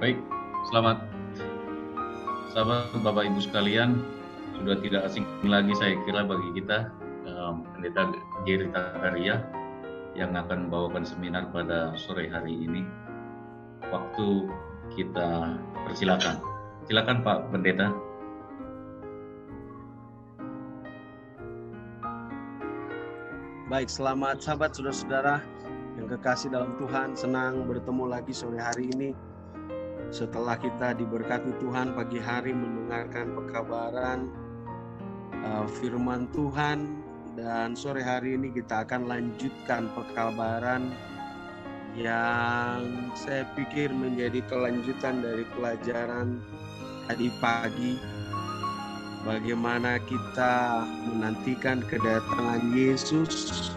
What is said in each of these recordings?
Baik, selamat sahabat Bapak Ibu sekalian. Sudah tidak asing lagi saya kira bagi kita um, Pendeta Giri Takaria yang akan membawakan seminar pada sore hari ini. Waktu kita persilakan. Silakan Pak Pendeta. Baik, selamat sahabat saudara-saudara yang kekasih dalam Tuhan. Senang bertemu lagi sore hari ini setelah kita diberkati Tuhan pagi hari mendengarkan pekabaran uh, firman Tuhan dan sore hari ini kita akan lanjutkan pekabaran yang saya pikir menjadi kelanjutan dari pelajaran tadi pagi bagaimana kita menantikan kedatangan Yesus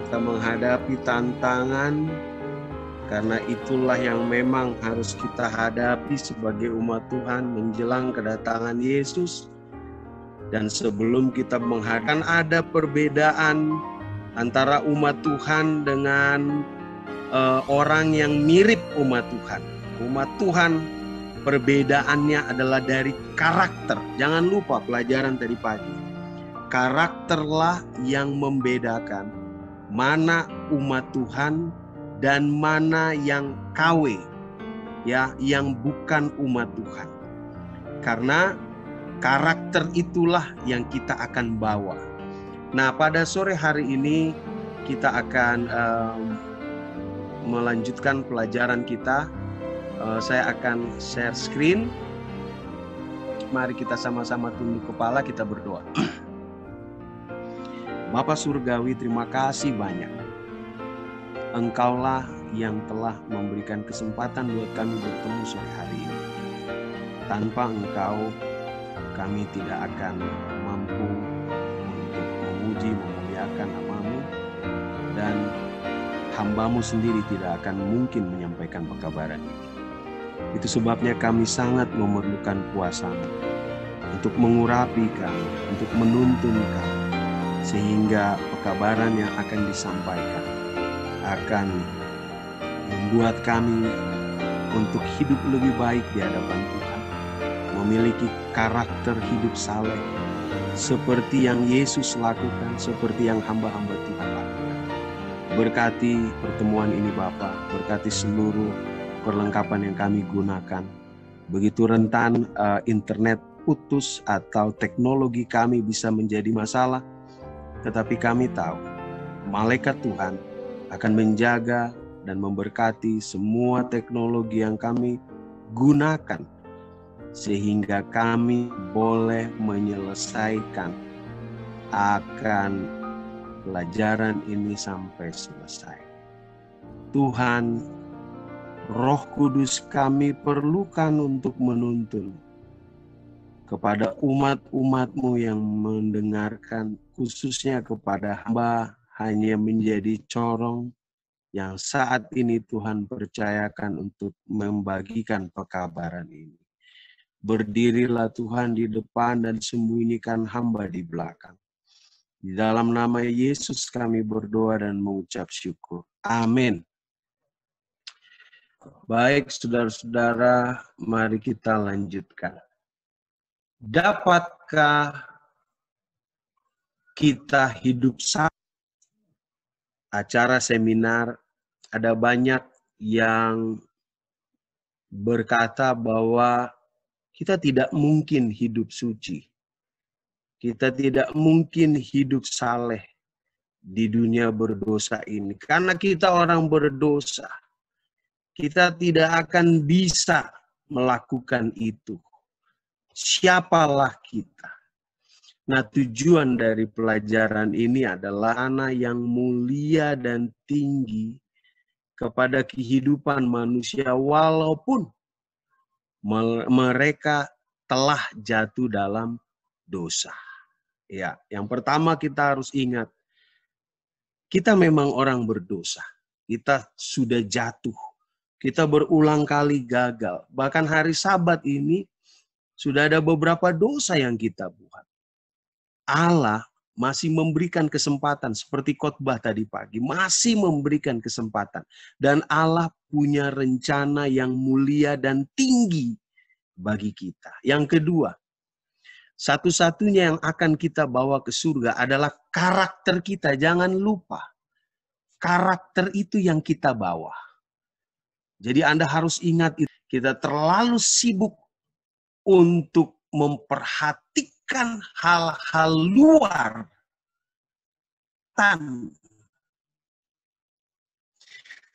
kita menghadapi tantangan karena itulah yang memang harus kita hadapi sebagai umat Tuhan menjelang kedatangan Yesus. Dan sebelum kita menghadapkan ada perbedaan antara umat Tuhan dengan uh, orang yang mirip umat Tuhan. Umat Tuhan perbedaannya adalah dari karakter. Jangan lupa pelajaran tadi pagi. Karakterlah yang membedakan mana umat Tuhan dan mana yang KW ya yang bukan umat Tuhan. Karena karakter itulah yang kita akan bawa. Nah, pada sore hari ini kita akan um, melanjutkan pelajaran kita. Uh, saya akan share screen. Mari kita sama-sama tunduk kepala, kita berdoa. Bapak Surgawi, terima kasih banyak Engkaulah yang telah memberikan kesempatan buat kami bertemu sore hari ini. Tanpa Engkau, kami tidak akan mampu untuk memuji, memuliakan namamu, dan hambamu sendiri tidak akan mungkin menyampaikan pekabaran ini. Itu sebabnya kami sangat memerlukan kuasamu untuk mengurapi kami, untuk menuntun kami, sehingga pekabaran yang akan disampaikan akan membuat kami untuk hidup lebih baik di hadapan Tuhan, memiliki karakter hidup saleh seperti yang Yesus lakukan, seperti yang hamba-hamba Tuhan lakukan. Berkati pertemuan ini Bapak, berkati seluruh perlengkapan yang kami gunakan. Begitu rentan uh, internet putus atau teknologi kami bisa menjadi masalah, tetapi kami tahu malaikat Tuhan akan menjaga dan memberkati semua teknologi yang kami gunakan sehingga kami boleh menyelesaikan akan pelajaran ini sampai selesai. Tuhan, Roh Kudus kami perlukan untuk menuntun kepada umat-umatmu yang mendengarkan khususnya kepada hamba hanya menjadi corong yang saat ini Tuhan percayakan untuk membagikan pekabaran ini. Berdirilah Tuhan di depan dan sembunyikan hamba di belakang. Di dalam nama Yesus kami berdoa dan mengucap syukur. Amin. Baik saudara-saudara, mari kita lanjutkan. Dapatkah kita hidup sama acara seminar, ada banyak yang berkata bahwa kita tidak mungkin hidup suci. Kita tidak mungkin hidup saleh di dunia berdosa ini. Karena kita orang berdosa. Kita tidak akan bisa melakukan itu. Siapalah kita? Nah, tujuan dari pelajaran ini adalah anak yang mulia dan tinggi kepada kehidupan manusia walaupun mereka telah jatuh dalam dosa. Ya, yang pertama kita harus ingat kita memang orang berdosa. Kita sudah jatuh. Kita berulang kali gagal. Bahkan hari Sabat ini sudah ada beberapa dosa yang kita buat. Allah masih memberikan kesempatan seperti khotbah tadi pagi, masih memberikan kesempatan dan Allah punya rencana yang mulia dan tinggi bagi kita. Yang kedua, satu-satunya yang akan kita bawa ke surga adalah karakter kita. Jangan lupa, karakter itu yang kita bawa. Jadi Anda harus ingat Kita terlalu sibuk untuk memperhatikan bukan hal-hal luar tan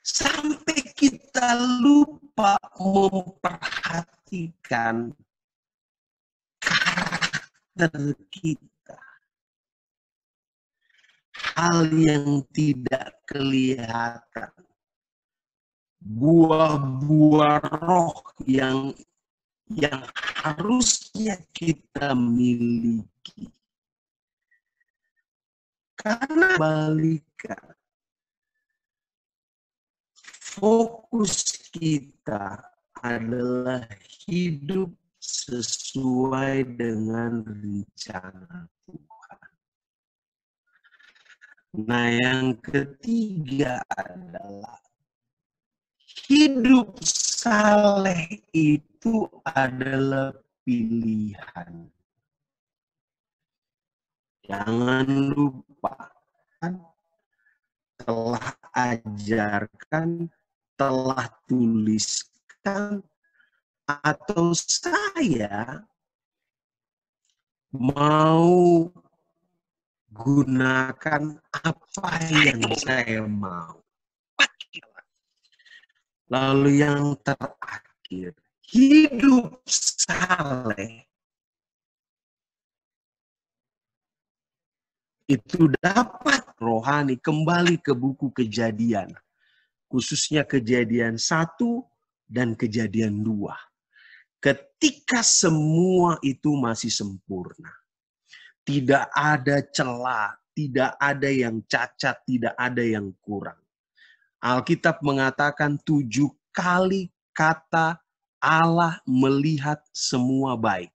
sampai kita lupa memperhatikan karakter kita. Hal yang tidak kelihatan. Buah-buah roh yang yang harusnya kita miliki. Karena balikan fokus kita adalah hidup sesuai dengan rencana Tuhan. Nah, yang ketiga adalah hidup saleh itu itu adalah pilihan. Jangan lupa kan, telah ajarkan, telah tuliskan, atau saya mau gunakan apa yang saya mau. Lalu yang terakhir, hidup saleh itu dapat rohani kembali ke buku kejadian. Khususnya kejadian satu dan kejadian dua. Ketika semua itu masih sempurna. Tidak ada celah, tidak ada yang cacat, tidak ada yang kurang. Alkitab mengatakan tujuh kali kata Allah melihat semua baik.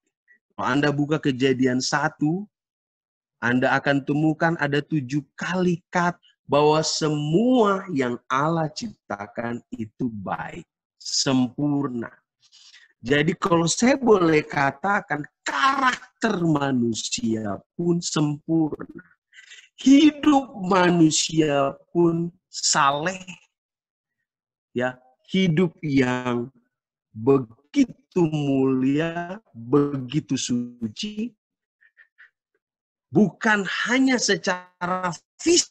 Kalau Anda buka kejadian satu, Anda akan temukan ada tujuh kali kata bahwa semua yang Allah ciptakan itu baik, sempurna. Jadi kalau saya boleh katakan karakter manusia pun sempurna. Hidup manusia pun saleh. Ya, hidup yang begitu mulia, begitu suci, bukan hanya secara fisik.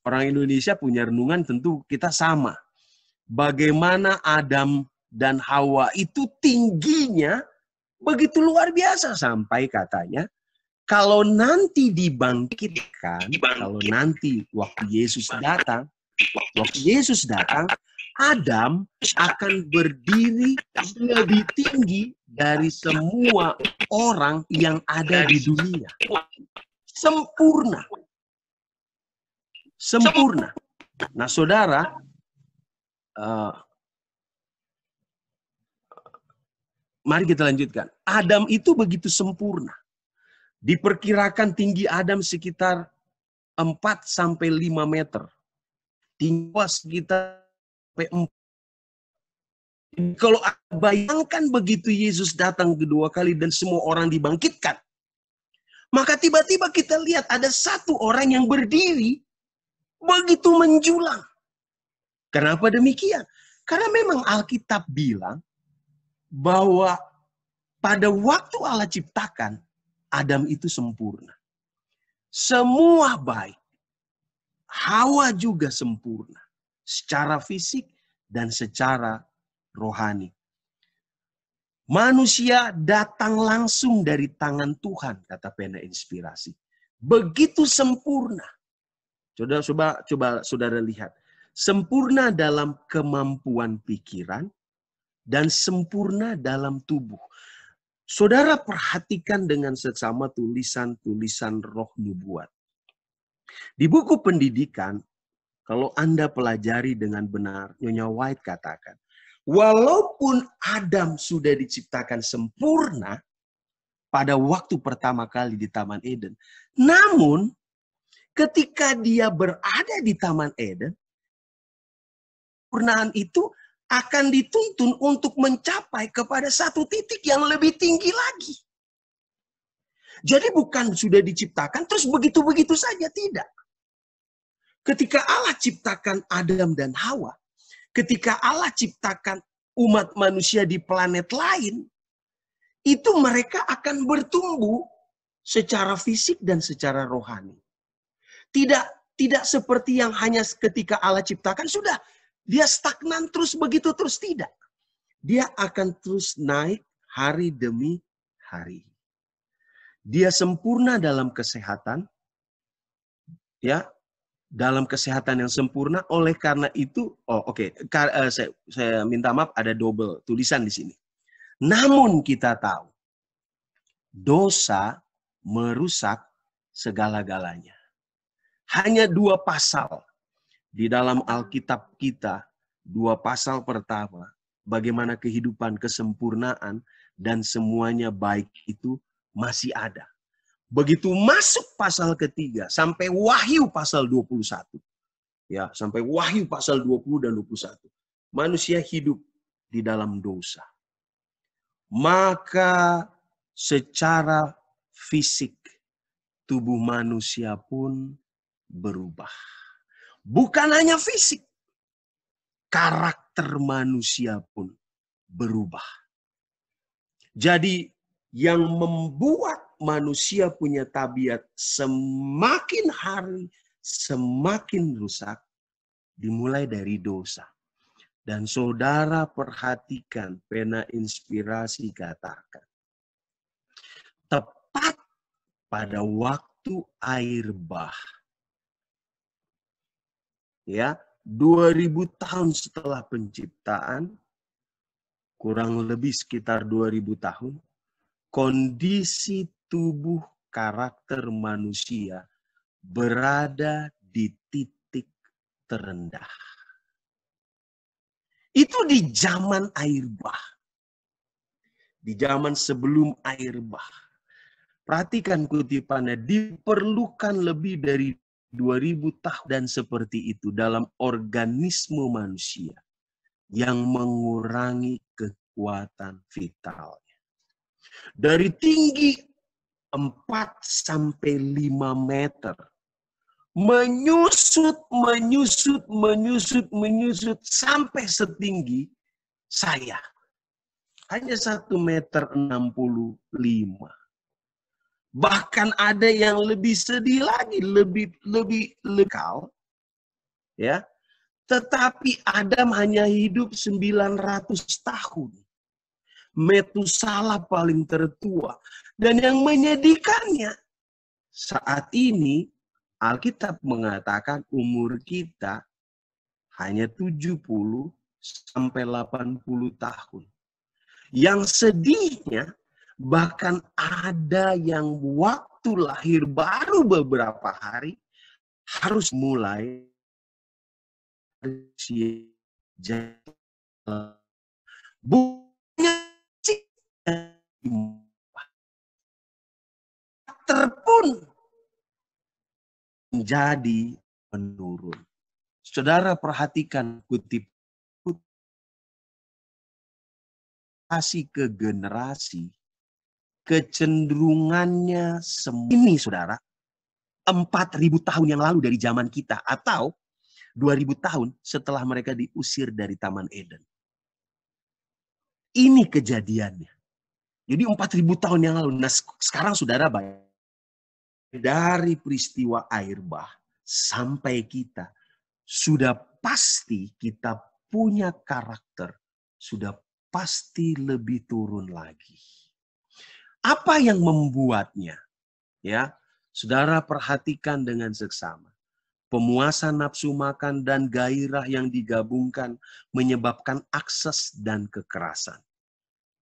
Orang Indonesia punya renungan tentu kita sama. Bagaimana Adam dan Hawa itu tingginya begitu luar biasa sampai katanya kalau nanti dibangkitkan, kalau nanti waktu Yesus datang, waktu Yesus datang, Adam akan berdiri lebih tinggi dari semua orang yang ada di dunia. Sempurna. Sempurna. Nah, saudara, uh, mari kita lanjutkan. Adam itu begitu sempurna. Diperkirakan tinggi Adam sekitar 4 sampai 5 meter. Tinggi sekitar kalau bayangkan begitu Yesus datang kedua kali dan semua orang dibangkitkan, maka tiba-tiba kita lihat ada satu orang yang berdiri begitu menjulang. Kenapa demikian? Karena memang Alkitab bilang bahwa pada waktu Allah ciptakan, Adam itu sempurna. Semua baik. Hawa juga sempurna secara fisik dan secara rohani. Manusia datang langsung dari tangan Tuhan, kata pena inspirasi. Begitu sempurna. Coba, coba, coba saudara lihat. Sempurna dalam kemampuan pikiran dan sempurna dalam tubuh. Saudara perhatikan dengan seksama tulisan-tulisan roh nubuat. Di buku pendidikan kalau Anda pelajari dengan benar, Nyonya White katakan, walaupun Adam sudah diciptakan sempurna pada waktu pertama kali di Taman Eden, namun ketika dia berada di Taman Eden, pernahan itu akan dituntun untuk mencapai kepada satu titik yang lebih tinggi lagi. Jadi bukan sudah diciptakan terus begitu-begitu saja tidak. Ketika Allah ciptakan Adam dan Hawa, ketika Allah ciptakan umat manusia di planet lain, itu mereka akan bertumbuh secara fisik dan secara rohani. Tidak tidak seperti yang hanya ketika Allah ciptakan sudah dia stagnan terus begitu terus tidak. Dia akan terus naik hari demi hari. Dia sempurna dalam kesehatan. Ya, dalam kesehatan yang sempurna. Oleh karena itu, oh oke, okay, uh, eh, saya, saya minta maaf ada double tulisan di sini. Namun kita tahu dosa merusak segala-galanya. Hanya dua pasal di dalam Alkitab kita, dua pasal pertama, bagaimana kehidupan kesempurnaan dan semuanya baik itu masih ada. Begitu masuk pasal ketiga sampai Wahyu pasal 21. Ya, sampai Wahyu pasal 20 dan 21. Manusia hidup di dalam dosa. Maka secara fisik tubuh manusia pun berubah. Bukan hanya fisik, karakter manusia pun berubah. Jadi yang membuat manusia punya tabiat semakin hari semakin rusak dimulai dari dosa. Dan saudara perhatikan pena inspirasi katakan. Tepat pada waktu air bah. Ya, 2000 tahun setelah penciptaan, kurang lebih sekitar 2000 tahun, kondisi tubuh karakter manusia berada di titik terendah. Itu di zaman air bah. Di zaman sebelum air bah. Perhatikan kutipannya, diperlukan lebih dari 2000 tahun dan seperti itu dalam organisme manusia yang mengurangi kekuatan vitalnya. Dari tinggi 4 sampai 5 meter. Menyusut, menyusut, menyusut, menyusut sampai setinggi saya. Hanya 1 meter 65. Bahkan ada yang lebih sedih lagi, lebih lebih lekal. Ya. Tetapi Adam hanya hidup 900 tahun. Metusala paling tertua. Dan yang menyedihkannya, saat ini Alkitab mengatakan umur kita hanya 70 sampai 80 tahun. Yang sedihnya bahkan ada yang waktu lahir baru beberapa hari harus mulai jatuh. menjadi menurun. Saudara perhatikan kutip kasih ke generasi kecenderungannya semua ini saudara 4000 tahun yang lalu dari zaman kita atau 2000 tahun setelah mereka diusir dari Taman Eden. Ini kejadiannya. Jadi 4000 tahun yang lalu. Nah, sekarang saudara bayangkan dari peristiwa air bah sampai kita sudah pasti kita punya karakter sudah pasti lebih turun lagi. Apa yang membuatnya? Ya, Saudara perhatikan dengan seksama. Pemuasan nafsu makan dan gairah yang digabungkan menyebabkan akses dan kekerasan.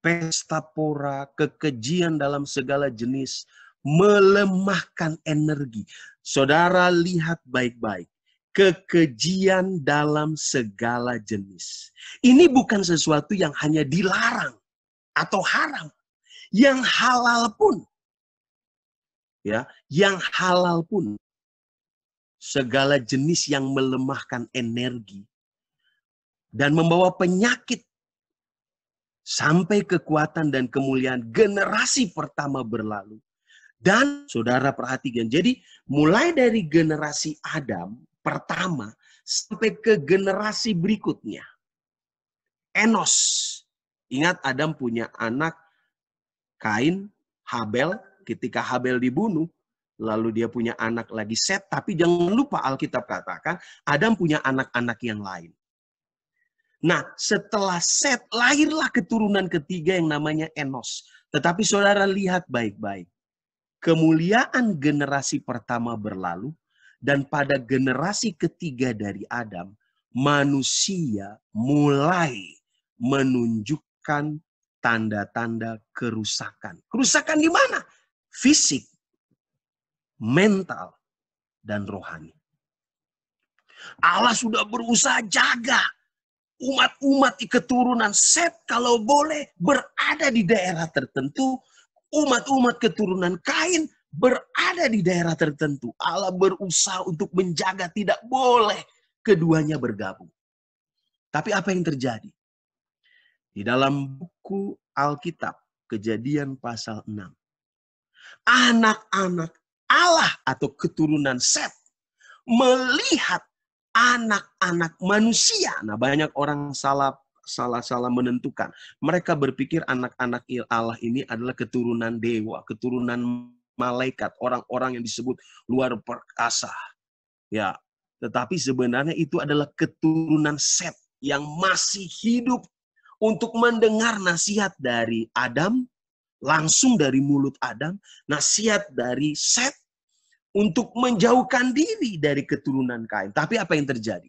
Pesta pora, kekejian dalam segala jenis, melemahkan energi. Saudara lihat baik-baik kekejian dalam segala jenis. Ini bukan sesuatu yang hanya dilarang atau haram, yang halal pun. Ya, yang halal pun segala jenis yang melemahkan energi dan membawa penyakit sampai kekuatan dan kemuliaan generasi pertama berlalu dan saudara perhatikan, jadi mulai dari generasi Adam pertama sampai ke generasi berikutnya. Enos. Ingat Adam punya anak Kain, Habel. Ketika Habel dibunuh, lalu dia punya anak lagi Set. Tapi jangan lupa Alkitab katakan, Adam punya anak-anak yang lain. Nah, setelah Set, lahirlah keturunan ketiga yang namanya Enos. Tetapi saudara lihat baik-baik kemuliaan generasi pertama berlalu, dan pada generasi ketiga dari Adam, manusia mulai menunjukkan tanda-tanda kerusakan. Kerusakan di mana? Fisik, mental, dan rohani. Allah sudah berusaha jaga umat-umat keturunan Set kalau boleh berada di daerah tertentu umat-umat keturunan Kain berada di daerah tertentu. Allah berusaha untuk menjaga tidak boleh keduanya bergabung. Tapi apa yang terjadi? Di dalam buku Alkitab, kejadian pasal 6. Anak-anak Allah atau keturunan Set melihat anak-anak manusia. Nah banyak orang salah salah-salah menentukan. Mereka berpikir anak-anak Allah ini adalah keturunan dewa, keturunan malaikat, orang-orang yang disebut luar perkasa. Ya, tetapi sebenarnya itu adalah keturunan Set yang masih hidup untuk mendengar nasihat dari Adam, langsung dari mulut Adam, nasihat dari Set untuk menjauhkan diri dari keturunan Kain. Tapi apa yang terjadi?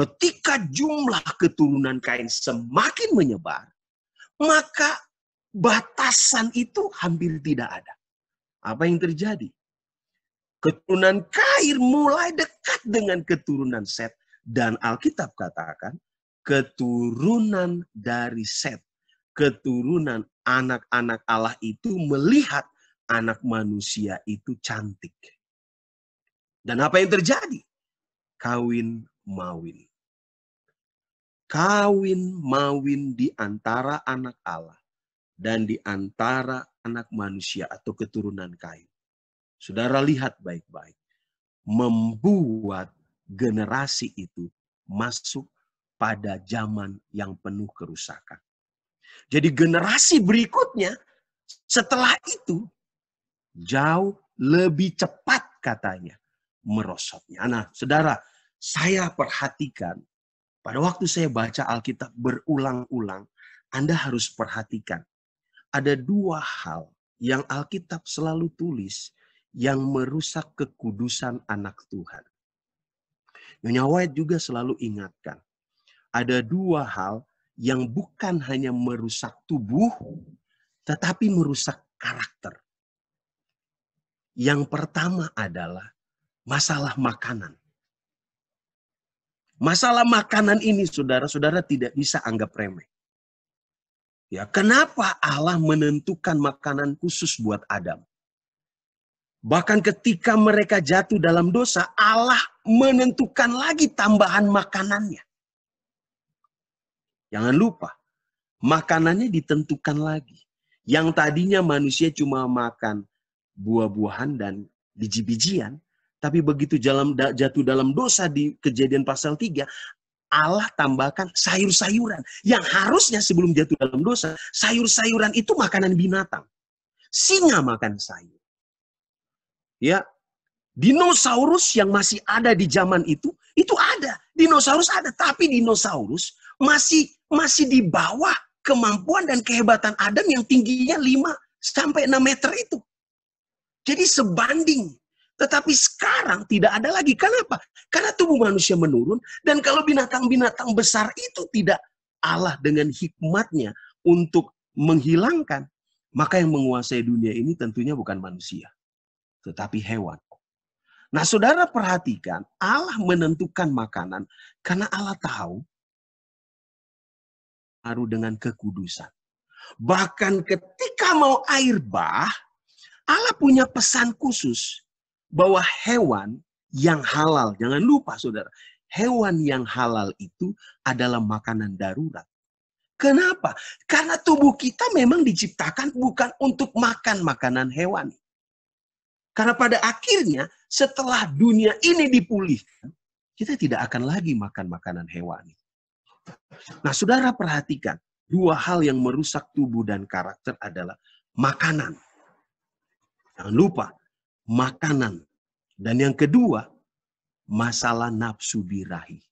Ketika jumlah keturunan Kain semakin menyebar, maka batasan itu hampir tidak ada. Apa yang terjadi? Keturunan Kain mulai dekat dengan keturunan Set dan Alkitab katakan keturunan dari Set, keturunan anak-anak Allah itu melihat anak manusia itu cantik. Dan apa yang terjadi? Kawin mawin kawin mawin di antara anak Allah dan di antara anak manusia atau keturunan kayu. Saudara lihat baik-baik. Membuat generasi itu masuk pada zaman yang penuh kerusakan. Jadi generasi berikutnya setelah itu jauh lebih cepat katanya merosotnya. Nah, saudara, saya perhatikan pada waktu saya baca Alkitab berulang-ulang, Anda harus perhatikan. Ada dua hal yang Alkitab selalu tulis yang merusak kekudusan anak Tuhan. Nyonya White juga selalu ingatkan, ada dua hal yang bukan hanya merusak tubuh, tetapi merusak karakter. Yang pertama adalah masalah makanan. Masalah makanan ini saudara-saudara tidak bisa anggap remeh. Ya, kenapa Allah menentukan makanan khusus buat Adam? Bahkan ketika mereka jatuh dalam dosa, Allah menentukan lagi tambahan makanannya. Jangan lupa, makanannya ditentukan lagi. Yang tadinya manusia cuma makan buah-buahan dan biji-bijian, tapi begitu jalan, jatuh dalam dosa di kejadian pasal 3, Allah tambahkan sayur-sayuran. Yang harusnya sebelum jatuh dalam dosa, sayur-sayuran itu makanan binatang. Singa makan sayur. Ya, dinosaurus yang masih ada di zaman itu, itu ada. Dinosaurus ada, tapi dinosaurus masih masih di bawah kemampuan dan kehebatan Adam yang tingginya 5 sampai 6 meter itu. Jadi sebanding tetapi sekarang tidak ada lagi. Kenapa? Karena tubuh manusia menurun dan kalau binatang-binatang besar itu tidak Allah dengan hikmatnya untuk menghilangkan, maka yang menguasai dunia ini tentunya bukan manusia, tetapi hewan. Nah, saudara perhatikan, Allah menentukan makanan karena Allah tahu Haru dengan kekudusan. Bahkan ketika mau air bah, Allah punya pesan khusus bahwa hewan yang halal, jangan lupa saudara, hewan yang halal itu adalah makanan darurat. Kenapa? Karena tubuh kita memang diciptakan bukan untuk makan makanan hewan. Karena pada akhirnya setelah dunia ini dipulihkan, kita tidak akan lagi makan makanan hewan Nah, saudara perhatikan, dua hal yang merusak tubuh dan karakter adalah makanan. Jangan lupa, makanan. Dan yang kedua, masalah nafsu birahi.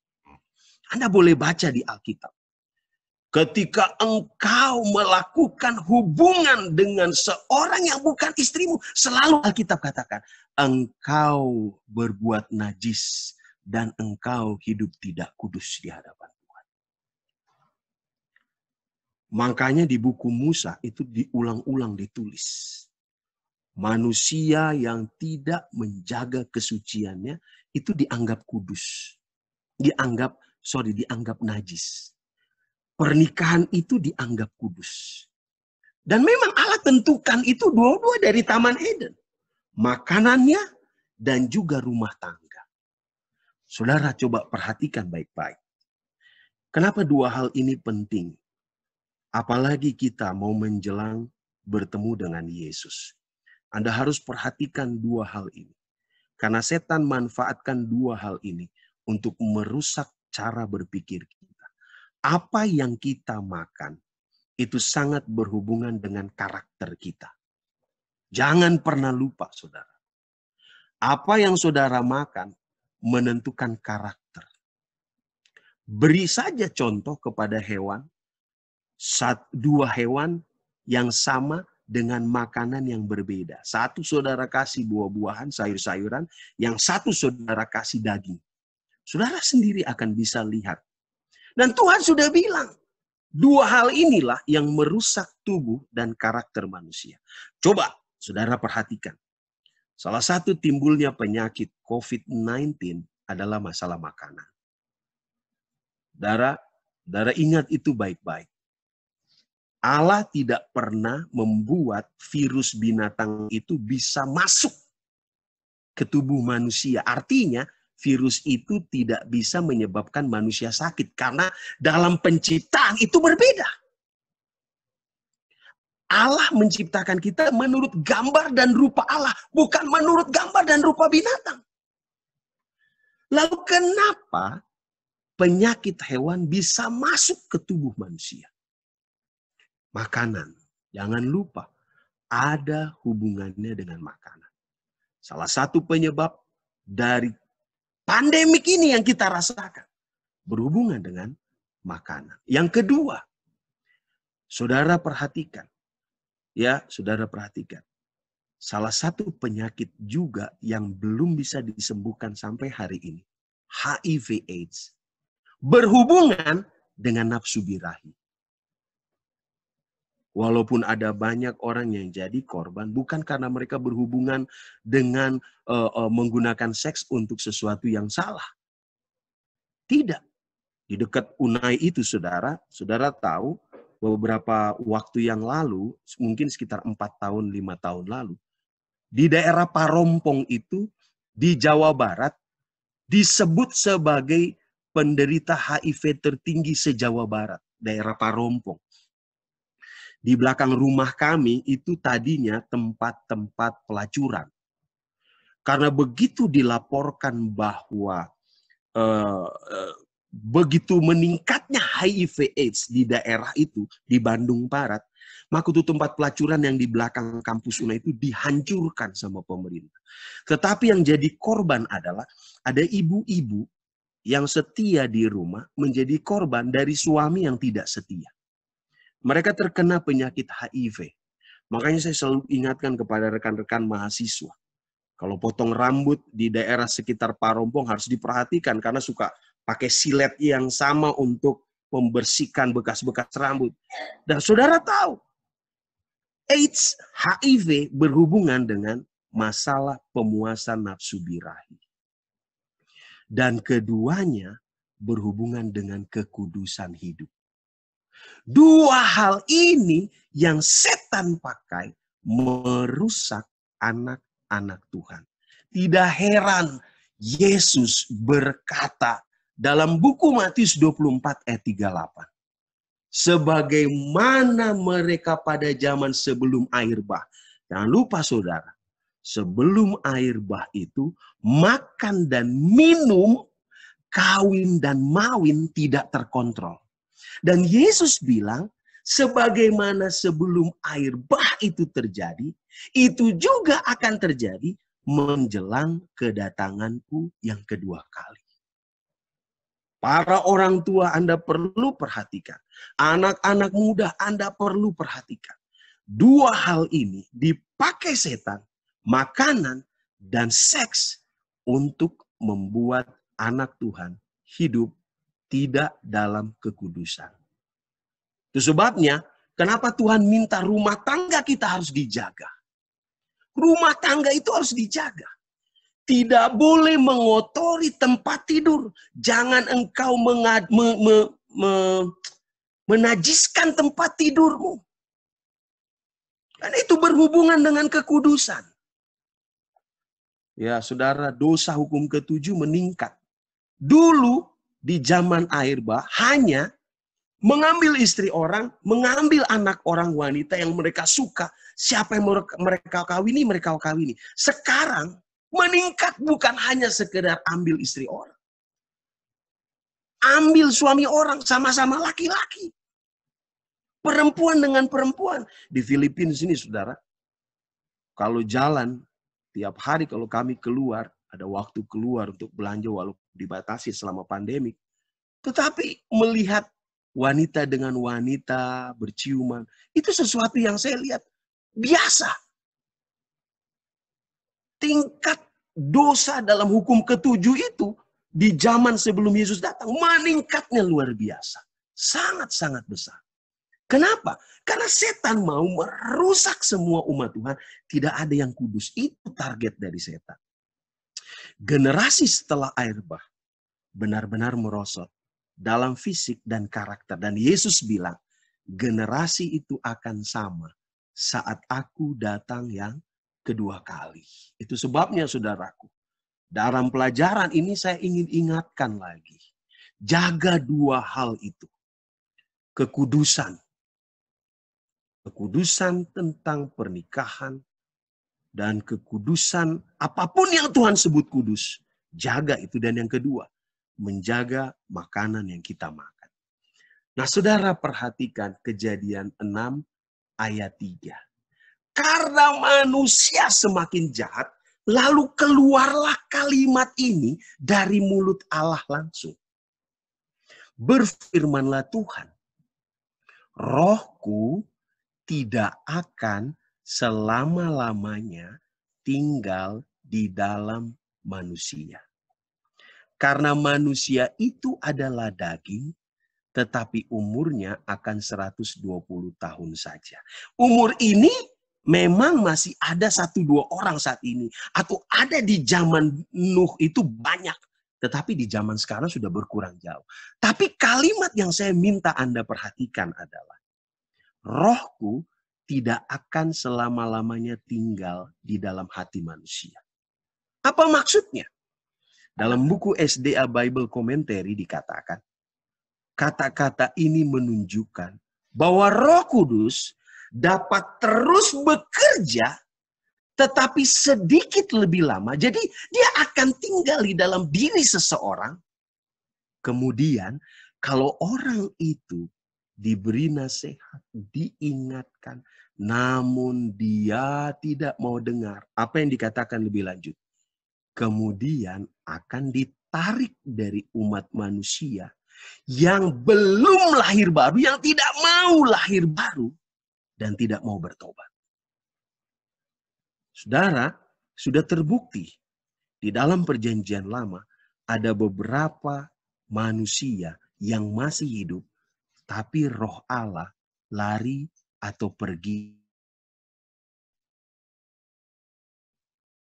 Anda boleh baca di Alkitab. Ketika engkau melakukan hubungan dengan seorang yang bukan istrimu, selalu Alkitab katakan, engkau berbuat najis dan engkau hidup tidak kudus di hadapan Tuhan. Makanya di buku Musa itu diulang-ulang ditulis manusia yang tidak menjaga kesuciannya itu dianggap kudus. Dianggap, sorry, dianggap najis. Pernikahan itu dianggap kudus. Dan memang Allah tentukan itu dua-dua dari Taman Eden. Makanannya dan juga rumah tangga. Saudara coba perhatikan baik-baik. Kenapa dua hal ini penting? Apalagi kita mau menjelang bertemu dengan Yesus anda harus perhatikan dua hal ini. Karena setan manfaatkan dua hal ini untuk merusak cara berpikir kita. Apa yang kita makan itu sangat berhubungan dengan karakter kita. Jangan pernah lupa, saudara. Apa yang saudara makan menentukan karakter. Beri saja contoh kepada hewan, dua hewan yang sama dengan makanan yang berbeda. Satu saudara kasih buah-buahan, sayur-sayuran, yang satu saudara kasih daging. Saudara sendiri akan bisa lihat. Dan Tuhan sudah bilang, dua hal inilah yang merusak tubuh dan karakter manusia. Coba saudara perhatikan. Salah satu timbulnya penyakit COVID-19 adalah masalah makanan. Darah, darah ingat itu baik-baik. Allah tidak pernah membuat virus binatang itu bisa masuk ke tubuh manusia. Artinya, virus itu tidak bisa menyebabkan manusia sakit karena dalam penciptaan itu berbeda. Allah menciptakan kita menurut gambar dan rupa Allah, bukan menurut gambar dan rupa binatang. Lalu kenapa penyakit hewan bisa masuk ke tubuh manusia? makanan. Jangan lupa, ada hubungannya dengan makanan. Salah satu penyebab dari pandemik ini yang kita rasakan berhubungan dengan makanan. Yang kedua, saudara perhatikan. Ya, saudara perhatikan. Salah satu penyakit juga yang belum bisa disembuhkan sampai hari ini, HIV AIDS. Berhubungan dengan nafsu birahi. Walaupun ada banyak orang yang jadi korban, bukan karena mereka berhubungan dengan uh, uh, menggunakan seks untuk sesuatu yang salah. Tidak. Di dekat Unai itu, saudara, saudara tahu beberapa waktu yang lalu, mungkin sekitar empat tahun, lima tahun lalu, di daerah Parompong itu, di Jawa Barat, disebut sebagai penderita HIV tertinggi se-Jawa Barat, daerah Parompong di belakang rumah kami itu tadinya tempat-tempat pelacuran. Karena begitu dilaporkan bahwa uh, begitu meningkatnya HIV/AIDS di daerah itu di Bandung Barat, maka itu tempat pelacuran yang di belakang kampus Una itu dihancurkan sama pemerintah. Tetapi yang jadi korban adalah ada ibu-ibu yang setia di rumah menjadi korban dari suami yang tidak setia. Mereka terkena penyakit HIV. Makanya saya selalu ingatkan kepada rekan-rekan mahasiswa. Kalau potong rambut di daerah sekitar Parompong harus diperhatikan karena suka pakai silet yang sama untuk membersihkan bekas-bekas rambut. Dan saudara tahu, AIDS, HIV berhubungan dengan masalah pemuasan nafsu birahi. Dan keduanya berhubungan dengan kekudusan hidup. Dua hal ini yang setan pakai merusak anak-anak Tuhan. Tidak heran Yesus berkata dalam buku Matius 24 ayat 38. Sebagaimana mereka pada zaman sebelum air bah. Jangan lupa saudara, sebelum air bah itu makan dan minum, kawin dan mawin tidak terkontrol. Dan Yesus bilang, sebagaimana sebelum air bah itu terjadi, itu juga akan terjadi menjelang kedatanganku yang kedua kali. Para orang tua Anda perlu perhatikan. Anak-anak muda Anda perlu perhatikan. Dua hal ini dipakai setan, makanan, dan seks untuk membuat anak Tuhan hidup tidak dalam kekudusan. Itu sebabnya kenapa Tuhan minta rumah tangga kita harus dijaga. Rumah tangga itu harus dijaga. Tidak boleh mengotori tempat tidur. Jangan engkau mengad, me, me, me, menajiskan tempat tidurmu. Dan itu berhubungan dengan kekudusan. Ya, saudara, dosa hukum ketujuh meningkat. Dulu di zaman air bah hanya mengambil istri orang, mengambil anak orang wanita yang mereka suka. Siapa yang mereka kawini, mereka kawini. Sekarang meningkat bukan hanya sekedar ambil istri orang. Ambil suami orang sama-sama laki-laki. Perempuan dengan perempuan. Di Filipina sini saudara, kalau jalan, tiap hari kalau kami keluar, ada waktu keluar untuk belanja walaupun dibatasi selama pandemi. Tetapi melihat wanita dengan wanita berciuman, itu sesuatu yang saya lihat biasa. Tingkat dosa dalam hukum ketujuh itu di zaman sebelum Yesus datang meningkatnya luar biasa. Sangat-sangat besar. Kenapa? Karena setan mau merusak semua umat Tuhan. Tidak ada yang kudus. Itu target dari setan generasi setelah air bah benar-benar merosot dalam fisik dan karakter. Dan Yesus bilang, generasi itu akan sama saat aku datang yang kedua kali. Itu sebabnya saudaraku, dalam pelajaran ini saya ingin ingatkan lagi. Jaga dua hal itu. Kekudusan. Kekudusan tentang pernikahan dan kekudusan apapun yang Tuhan sebut kudus, jaga itu dan yang kedua, menjaga makanan yang kita makan. Nah, Saudara perhatikan kejadian 6 ayat 3. Karena manusia semakin jahat, lalu keluarlah kalimat ini dari mulut Allah langsung. Berfirmanlah Tuhan, rohku tidak akan selama-lamanya tinggal di dalam manusia. Karena manusia itu adalah daging, tetapi umurnya akan 120 tahun saja. Umur ini memang masih ada satu dua orang saat ini atau ada di zaman Nuh itu banyak tetapi di zaman sekarang sudah berkurang jauh. Tapi kalimat yang saya minta Anda perhatikan adalah rohku tidak akan selama-lamanya tinggal di dalam hati manusia. Apa maksudnya? Dalam buku SDA Bible Commentary dikatakan, kata-kata ini menunjukkan bahwa Roh Kudus dapat terus bekerja tetapi sedikit lebih lama. Jadi dia akan tinggal di dalam diri seseorang. Kemudian kalau orang itu diberi nasihat, diingatkan, namun dia tidak mau dengar apa yang dikatakan lebih lanjut. Kemudian akan ditarik dari umat manusia yang belum lahir baru, yang tidak mau lahir baru, dan tidak mau bertobat. Saudara, sudah terbukti di dalam Perjanjian Lama ada beberapa manusia yang masih hidup tapi roh Allah lari atau pergi.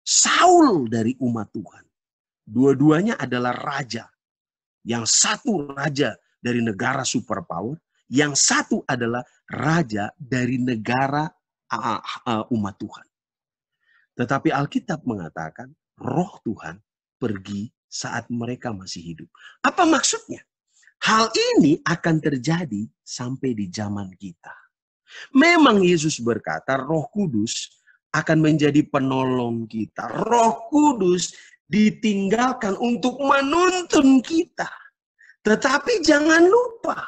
Saul dari umat Tuhan. Dua-duanya adalah raja. Yang satu raja dari negara superpower, yang satu adalah raja dari negara umat Tuhan. Tetapi Alkitab mengatakan roh Tuhan pergi saat mereka masih hidup. Apa maksudnya? Hal ini akan terjadi sampai di zaman kita. Memang Yesus berkata, Roh Kudus akan menjadi penolong kita. Roh Kudus ditinggalkan untuk menuntun kita. Tetapi jangan lupa,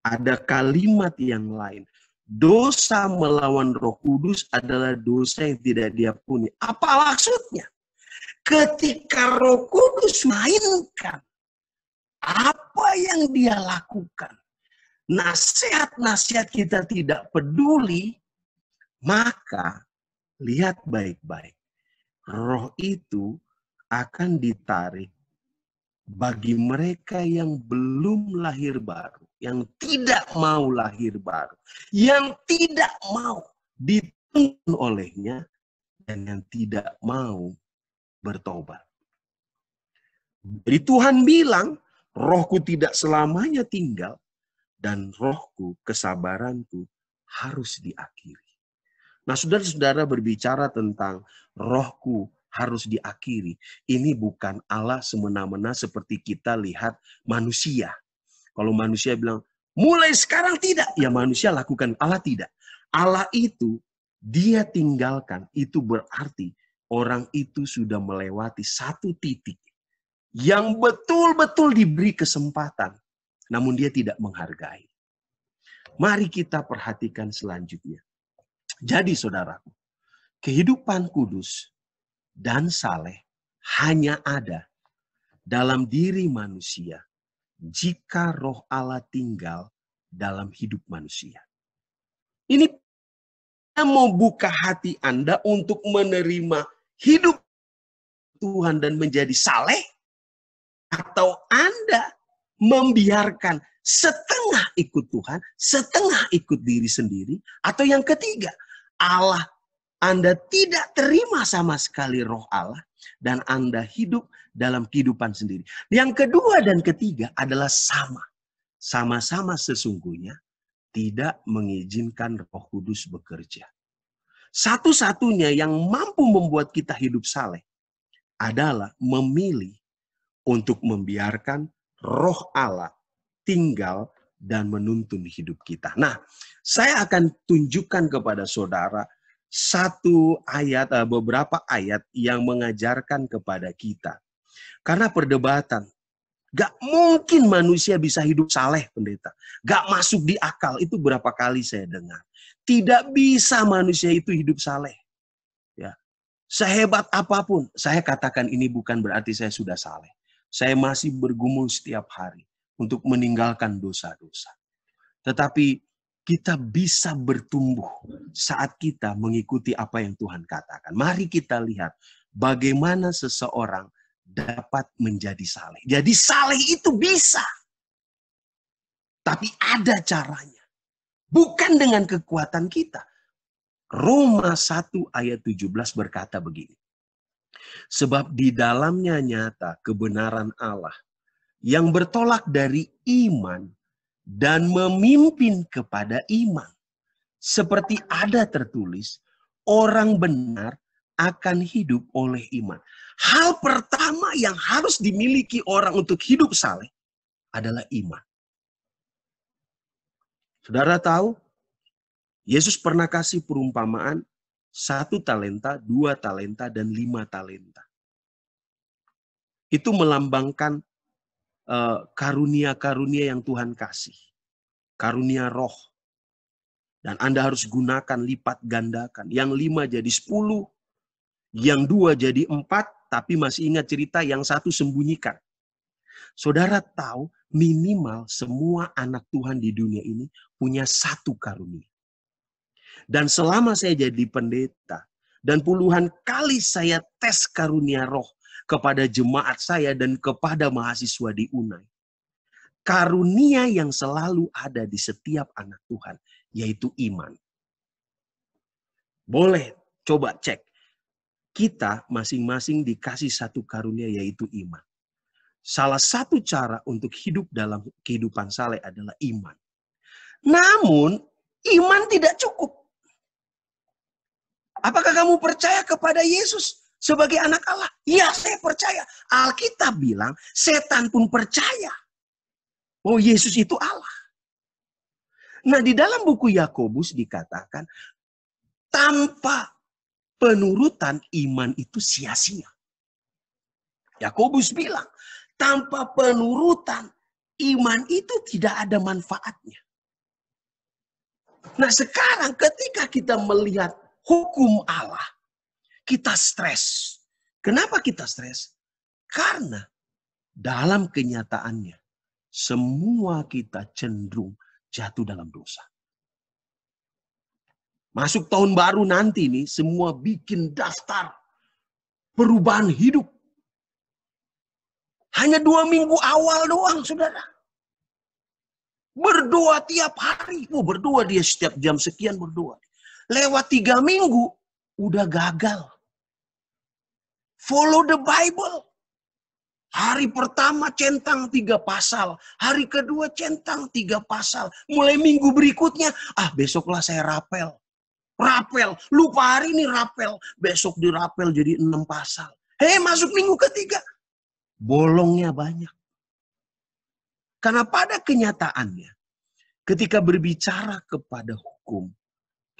ada kalimat yang lain. Dosa melawan Roh Kudus adalah dosa yang tidak diampuni. Apa maksudnya? Ketika Roh Kudus mainkan apa yang dia lakukan. Nasihat-nasihat kita tidak peduli, maka lihat baik-baik. Roh itu akan ditarik bagi mereka yang belum lahir baru, yang tidak mau lahir baru, yang tidak mau dituntun olehnya, dan yang tidak mau bertobat. Jadi Tuhan bilang, rohku tidak selamanya tinggal, dan rohku, kesabaranku harus diakhiri. Nah, saudara-saudara berbicara tentang rohku harus diakhiri. Ini bukan Allah semena-mena seperti kita lihat manusia. Kalau manusia bilang, mulai sekarang tidak. Ya manusia lakukan, Allah tidak. Allah itu dia tinggalkan, itu berarti orang itu sudah melewati satu titik yang betul-betul diberi kesempatan, namun dia tidak menghargai. Mari kita perhatikan selanjutnya. Jadi saudaraku, kehidupan kudus dan saleh hanya ada dalam diri manusia jika roh Allah tinggal dalam hidup manusia. Ini mau buka hati Anda untuk menerima hidup Tuhan dan menjadi saleh atau Anda membiarkan setengah ikut Tuhan, setengah ikut diri sendiri, atau yang ketiga, Allah Anda tidak terima sama sekali roh Allah dan Anda hidup dalam kehidupan sendiri. Yang kedua dan ketiga adalah sama. Sama-sama sesungguhnya tidak mengizinkan Roh Kudus bekerja. Satu-satunya yang mampu membuat kita hidup saleh adalah memilih untuk membiarkan roh Allah tinggal dan menuntun hidup kita. Nah, saya akan tunjukkan kepada saudara satu ayat, eh, beberapa ayat yang mengajarkan kepada kita. Karena perdebatan, gak mungkin manusia bisa hidup saleh, pendeta. Gak masuk di akal, itu berapa kali saya dengar. Tidak bisa manusia itu hidup saleh. Ya. Sehebat apapun, saya katakan ini bukan berarti saya sudah saleh saya masih bergumul setiap hari untuk meninggalkan dosa-dosa. Tetapi kita bisa bertumbuh saat kita mengikuti apa yang Tuhan katakan. Mari kita lihat bagaimana seseorang dapat menjadi saleh. Jadi saleh itu bisa. Tapi ada caranya. Bukan dengan kekuatan kita. Roma 1 ayat 17 berkata begini. Sebab di dalamnya nyata kebenaran Allah yang bertolak dari iman dan memimpin kepada iman. Seperti ada tertulis, orang benar akan hidup oleh iman. Hal pertama yang harus dimiliki orang untuk hidup saleh adalah iman. Saudara tahu, Yesus pernah kasih perumpamaan satu talenta, dua talenta, dan lima talenta. Itu melambangkan eh, karunia-karunia yang Tuhan kasih. Karunia roh. Dan Anda harus gunakan lipat gandakan. Yang lima jadi sepuluh, yang dua jadi empat, tapi masih ingat cerita yang satu sembunyikan. Saudara tahu minimal semua anak Tuhan di dunia ini punya satu karunia. Dan selama saya jadi pendeta, dan puluhan kali saya tes karunia roh kepada jemaat saya dan kepada mahasiswa di UNAI. Karunia yang selalu ada di setiap anak Tuhan, yaitu iman. Boleh coba cek. Kita masing-masing dikasih satu karunia yaitu iman. Salah satu cara untuk hidup dalam kehidupan saleh adalah iman. Namun, iman tidak cukup Apakah kamu percaya kepada Yesus sebagai anak Allah? Ya, saya percaya. Alkitab bilang, setan pun percaya. Oh, Yesus itu Allah. Nah, di dalam buku Yakobus dikatakan, tanpa penurutan iman itu sia-sia. Yakobus bilang, tanpa penurutan iman itu tidak ada manfaatnya. Nah, sekarang ketika kita melihat hukum Allah, kita stres. Kenapa kita stres? Karena dalam kenyataannya, semua kita cenderung jatuh dalam dosa. Masuk tahun baru nanti nih, semua bikin daftar perubahan hidup. Hanya dua minggu awal doang, saudara. Berdoa tiap hari. Oh, berdoa dia setiap jam sekian berdoa lewat tiga minggu udah gagal. Follow the Bible. Hari pertama centang tiga pasal, hari kedua centang tiga pasal. Mulai minggu berikutnya, ah besoklah saya rapel. Rapel, lupa hari ini rapel, besok dirapel jadi enam pasal. Hei masuk minggu ketiga, bolongnya banyak. Karena pada kenyataannya, ketika berbicara kepada hukum,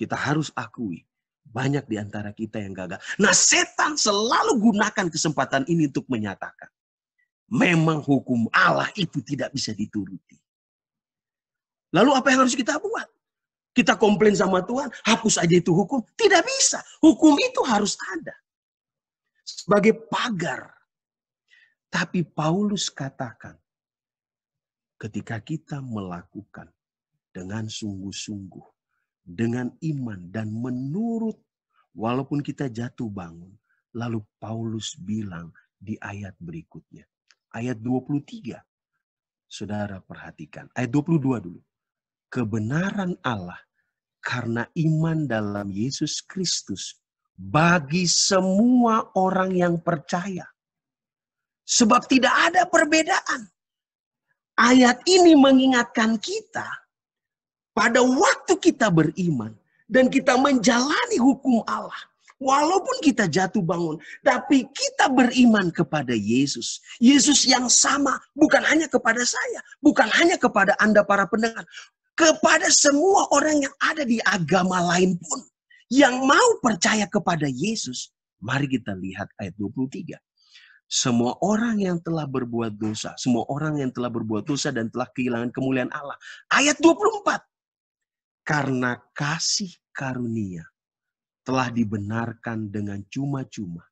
kita harus akui banyak di antara kita yang gagal. Nah, setan selalu gunakan kesempatan ini untuk menyatakan memang hukum Allah itu tidak bisa dituruti. Lalu apa yang harus kita buat? Kita komplain sama Tuhan, hapus aja itu hukum. Tidak bisa. Hukum itu harus ada. Sebagai pagar. Tapi Paulus katakan, ketika kita melakukan dengan sungguh-sungguh dengan iman dan menurut walaupun kita jatuh bangun. Lalu Paulus bilang di ayat berikutnya. Ayat 23. Saudara perhatikan. Ayat 22 dulu. Kebenaran Allah karena iman dalam Yesus Kristus bagi semua orang yang percaya. Sebab tidak ada perbedaan. Ayat ini mengingatkan kita pada waktu kita beriman dan kita menjalani hukum Allah, walaupun kita jatuh bangun, tapi kita beriman kepada Yesus. Yesus yang sama, bukan hanya kepada saya, bukan hanya kepada Anda para pendengar, kepada semua orang yang ada di agama lain pun yang mau percaya kepada Yesus. Mari kita lihat ayat 23 semua orang yang telah berbuat dosa, semua orang yang telah berbuat dosa dan telah kehilangan kemuliaan Allah. Ayat 24 karena kasih karunia telah dibenarkan dengan cuma-cuma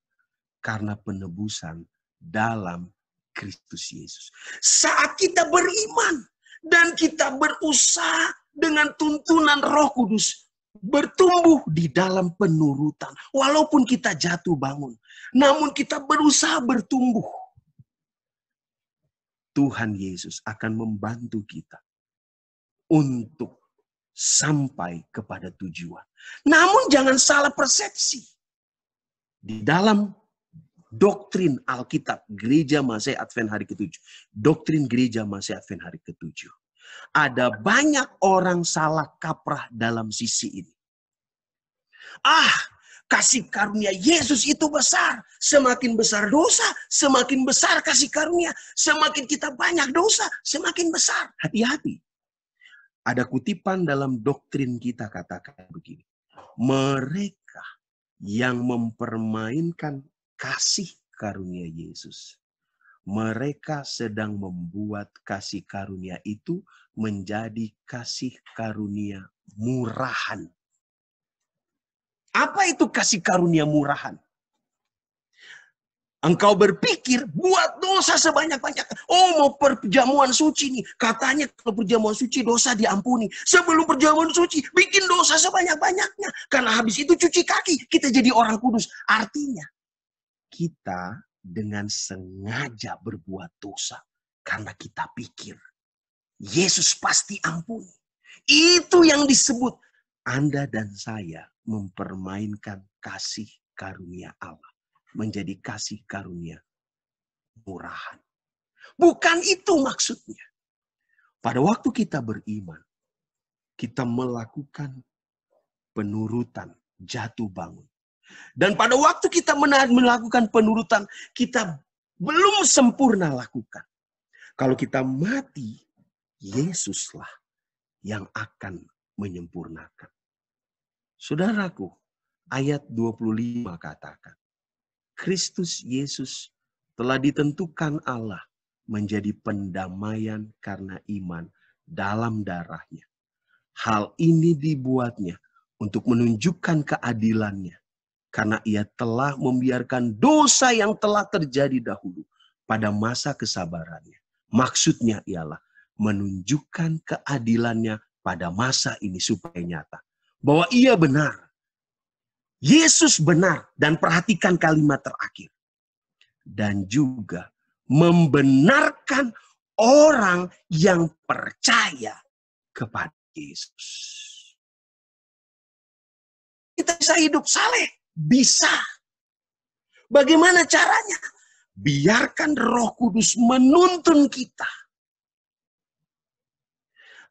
karena penebusan dalam Kristus Yesus. Saat kita beriman dan kita berusaha dengan tuntunan Roh Kudus, bertumbuh di dalam penurutan. Walaupun kita jatuh bangun, namun kita berusaha bertumbuh. Tuhan Yesus akan membantu kita untuk sampai kepada tujuan. Namun jangan salah persepsi. Di dalam doktrin Alkitab Gereja Masai Advent hari ketujuh. Doktrin Gereja Masai Advent hari ketujuh. Ada banyak orang salah kaprah dalam sisi ini. Ah, kasih karunia Yesus itu besar. Semakin besar dosa, semakin besar kasih karunia. Semakin kita banyak dosa, semakin besar. Hati-hati ada kutipan dalam doktrin kita katakan begini. Mereka yang mempermainkan kasih karunia Yesus. Mereka sedang membuat kasih karunia itu menjadi kasih karunia murahan. Apa itu kasih karunia murahan? Engkau berpikir buat dosa sebanyak-banyak. Oh mau perjamuan suci nih. Katanya kalau perjamuan suci dosa diampuni. Sebelum perjamuan suci bikin dosa sebanyak-banyaknya. Karena habis itu cuci kaki kita jadi orang kudus. Artinya kita dengan sengaja berbuat dosa. Karena kita pikir Yesus pasti ampuni. Itu yang disebut Anda dan saya mempermainkan kasih karunia Allah menjadi kasih karunia murahan. Bukan itu maksudnya. Pada waktu kita beriman, kita melakukan penurutan, jatuh bangun. Dan pada waktu kita melakukan penurutan, kita belum sempurna lakukan. Kalau kita mati, Yesuslah yang akan menyempurnakan. Saudaraku, ayat 25 katakan, Kristus Yesus telah ditentukan Allah menjadi pendamaian karena iman dalam darahnya. Hal ini dibuatnya untuk menunjukkan keadilannya karena ia telah membiarkan dosa yang telah terjadi dahulu pada masa kesabarannya. Maksudnya ialah menunjukkan keadilannya pada masa ini supaya nyata bahwa ia benar Yesus benar dan perhatikan kalimat terakhir. Dan juga membenarkan orang yang percaya kepada Yesus. Kita bisa hidup saleh, bisa. Bagaimana caranya? Biarkan Roh Kudus menuntun kita.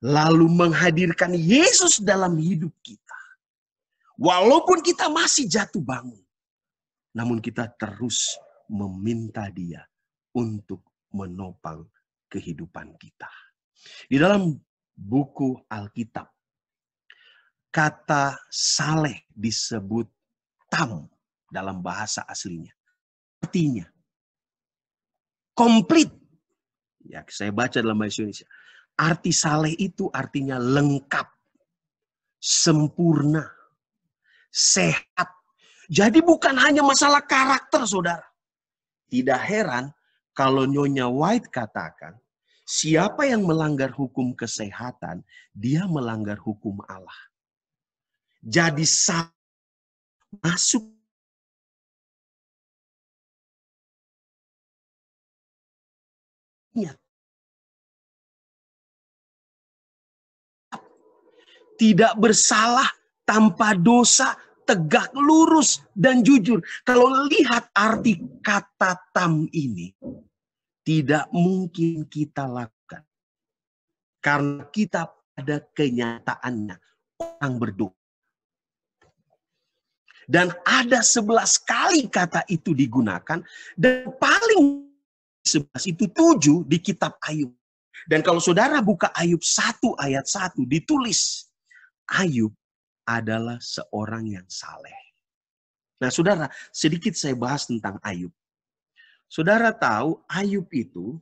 Lalu menghadirkan Yesus dalam hidup kita. Walaupun kita masih jatuh bangun, namun kita terus meminta Dia untuk menopang kehidupan kita. Di dalam buku Alkitab, kata saleh disebut tam dalam bahasa aslinya. Artinya, komplit. Ya, saya baca dalam bahasa Indonesia. Arti saleh itu artinya lengkap, sempurna, sehat. Jadi bukan hanya masalah karakter, saudara. Tidak heran kalau Nyonya White katakan, siapa yang melanggar hukum kesehatan, dia melanggar hukum Allah. Jadi masuk tidak bersalah tanpa dosa, tegak lurus dan jujur. Kalau lihat arti kata tam ini, tidak mungkin kita lakukan. Karena kita pada kenyataannya orang berdoa. Dan ada sebelas kali kata itu digunakan. Dan paling sebelas itu tujuh di kitab Ayub. Dan kalau saudara buka Ayub 1 ayat 1 ditulis Ayub adalah seorang yang saleh. Nah, saudara, sedikit saya bahas tentang Ayub. Saudara tahu Ayub itu,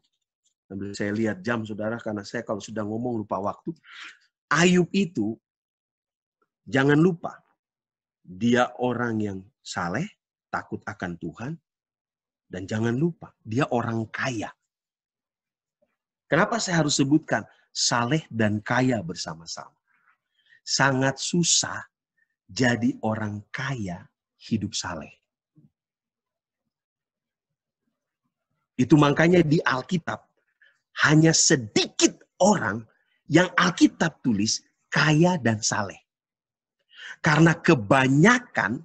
sambil saya lihat jam saudara, karena saya kalau sudah ngomong lupa waktu. Ayub itu, jangan lupa, dia orang yang saleh, takut akan Tuhan, dan jangan lupa, dia orang kaya. Kenapa saya harus sebutkan saleh dan kaya bersama-sama? sangat susah jadi orang kaya hidup saleh. Itu makanya di Alkitab hanya sedikit orang yang Alkitab tulis kaya dan saleh. Karena kebanyakan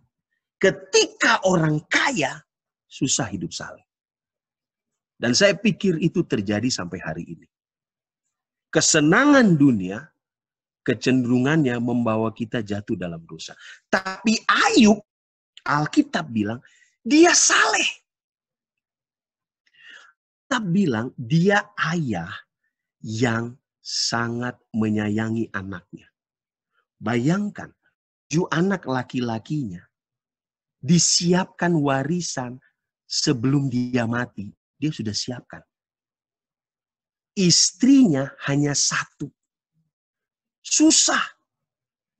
ketika orang kaya susah hidup saleh. Dan saya pikir itu terjadi sampai hari ini. Kesenangan dunia kecenderungannya membawa kita jatuh dalam dosa. Tapi Ayub, Alkitab bilang, dia saleh. Alkitab bilang, dia ayah yang sangat menyayangi anaknya. Bayangkan, ju anak laki-lakinya disiapkan warisan sebelum dia mati. Dia sudah siapkan. Istrinya hanya satu Susah.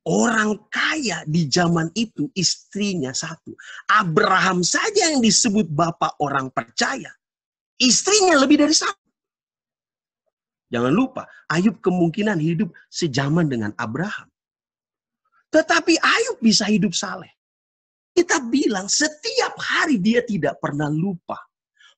Orang kaya di zaman itu istrinya satu. Abraham saja yang disebut bapak orang percaya. Istrinya lebih dari satu. Jangan lupa, Ayub kemungkinan hidup sejaman dengan Abraham. Tetapi Ayub bisa hidup saleh. Kita bilang setiap hari dia tidak pernah lupa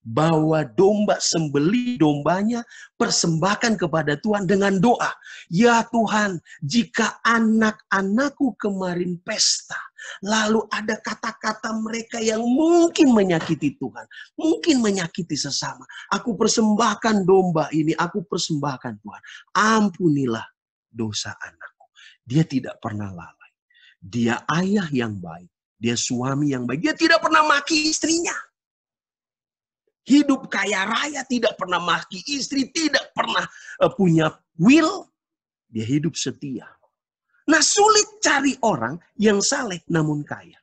bawa domba sembeli dombanya, persembahkan kepada Tuhan dengan doa. Ya Tuhan, jika anak-anakku kemarin pesta, lalu ada kata-kata mereka yang mungkin menyakiti Tuhan, mungkin menyakiti sesama. Aku persembahkan domba ini, aku persembahkan Tuhan. Ampunilah dosa anakku. Dia tidak pernah lalai. Dia ayah yang baik. Dia suami yang baik. Dia tidak pernah maki istrinya hidup kaya raya, tidak pernah maki istri, tidak pernah eh, punya will, dia hidup setia. Nah sulit cari orang yang saleh namun kaya.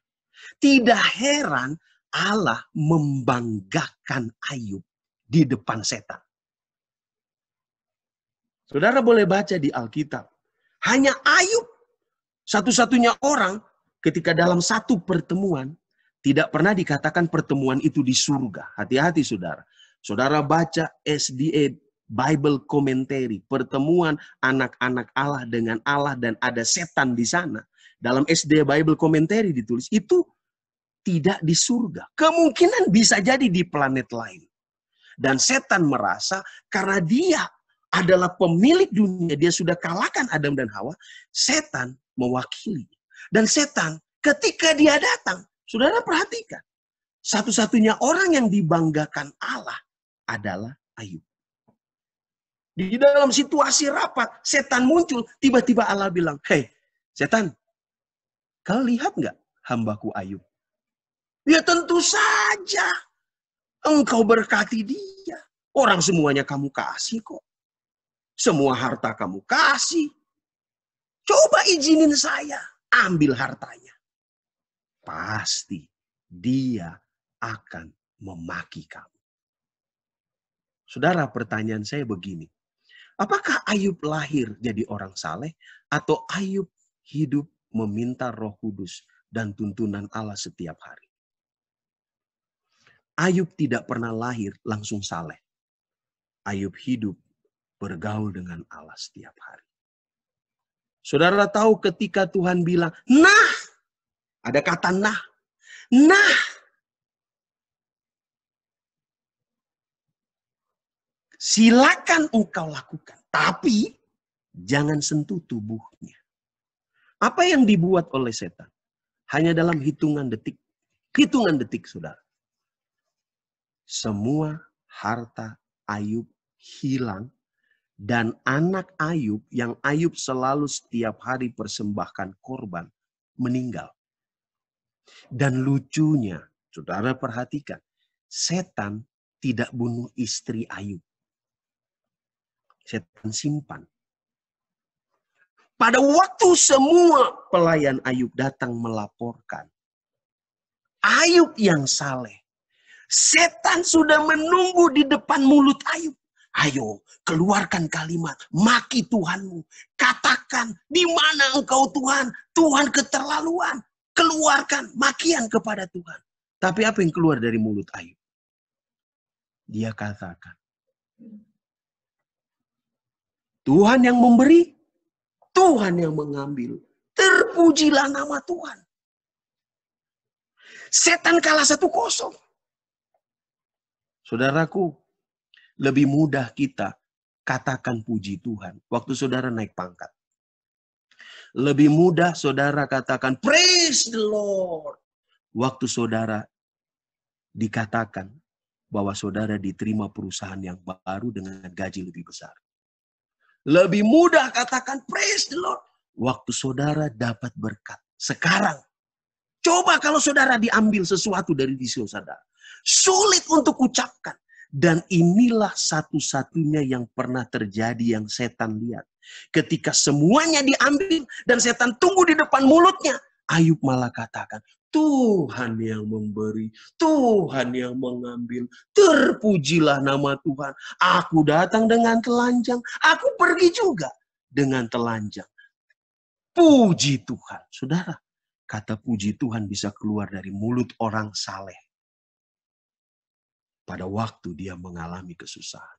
Tidak heran Allah membanggakan Ayub di depan setan. Saudara boleh baca di Alkitab. Hanya Ayub satu-satunya orang ketika dalam satu pertemuan tidak pernah dikatakan pertemuan itu di surga. Hati-hati saudara. Saudara baca SDA Bible Commentary, pertemuan anak-anak Allah dengan Allah dan ada setan di sana. Dalam SDA Bible Commentary ditulis, itu tidak di surga. Kemungkinan bisa jadi di planet lain. Dan setan merasa karena dia adalah pemilik dunia, dia sudah kalahkan Adam dan Hawa, setan mewakili. Dan setan ketika dia datang, Saudara perhatikan, satu-satunya orang yang dibanggakan Allah adalah Ayub. Di dalam situasi rapat, setan muncul, tiba-tiba Allah bilang, Hei, setan, kau lihat nggak hambaku Ayub? Ya tentu saja, engkau berkati dia. Orang semuanya kamu kasih kok. Semua harta kamu kasih. Coba izinin saya ambil hartanya pasti dia akan memaki kamu. Saudara, pertanyaan saya begini. Apakah Ayub lahir jadi orang saleh atau Ayub hidup meminta Roh Kudus dan tuntunan Allah setiap hari? Ayub tidak pernah lahir langsung saleh. Ayub hidup bergaul dengan Allah setiap hari. Saudara tahu ketika Tuhan bilang, "Nah, ada kata nah. Nah. Silakan engkau lakukan. Tapi jangan sentuh tubuhnya. Apa yang dibuat oleh setan? Hanya dalam hitungan detik. Hitungan detik, saudara. Semua harta Ayub hilang dan anak Ayub yang Ayub selalu setiap hari persembahkan korban meninggal. Dan lucunya, saudara perhatikan, setan tidak bunuh istri Ayub. Setan simpan. Pada waktu semua pelayan Ayub datang melaporkan, Ayub yang saleh, setan sudah menunggu di depan mulut Ayub. Ayo, keluarkan kalimat, maki Tuhanmu. Katakan, di mana engkau Tuhan? Tuhan keterlaluan. Keluarkan makian kepada Tuhan. Tapi apa yang keluar dari mulut Ayub? Dia katakan, Tuhan yang memberi, Tuhan yang mengambil. Terpujilah nama Tuhan. Setan kalah satu kosong. Saudaraku, lebih mudah kita katakan puji Tuhan waktu saudara naik pangkat. Lebih mudah saudara katakan, praise the Lord. Waktu saudara dikatakan bahwa saudara diterima perusahaan yang baru dengan gaji lebih besar. Lebih mudah katakan, praise the Lord. Waktu saudara dapat berkat. Sekarang, coba kalau saudara diambil sesuatu dari diri saudara. Sulit untuk ucapkan. Dan inilah satu-satunya yang pernah terjadi yang setan lihat. Ketika semuanya diambil dan setan tunggu di depan mulutnya, Ayub malah katakan, Tuhan yang memberi, Tuhan yang mengambil. Terpujilah nama Tuhan. Aku datang dengan telanjang, aku pergi juga dengan telanjang. Puji Tuhan. Saudara, kata puji Tuhan bisa keluar dari mulut orang saleh pada waktu dia mengalami kesusahan.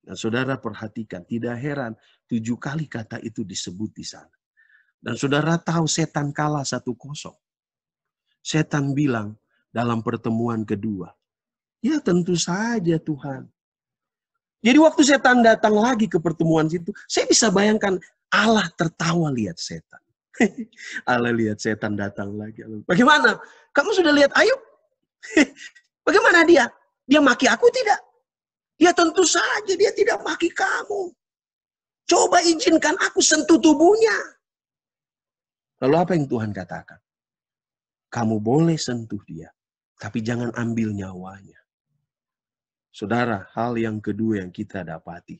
Dan saudara perhatikan, tidak heran tujuh kali kata itu disebut di sana. Dan saudara tahu setan kalah satu kosong. Setan bilang dalam pertemuan kedua, ya tentu saja Tuhan. Jadi waktu setan datang lagi ke pertemuan situ, saya bisa bayangkan Allah tertawa lihat setan. Allah lihat setan datang lagi. Bagaimana? Kamu sudah lihat Ayub? Bagaimana dia? Dia maki aku tidak? Ya tentu saja dia tidak maki kamu. Coba izinkan aku sentuh tubuhnya. Lalu apa yang Tuhan katakan? Kamu boleh sentuh dia, tapi jangan ambil nyawanya. Saudara, hal yang kedua yang kita dapati.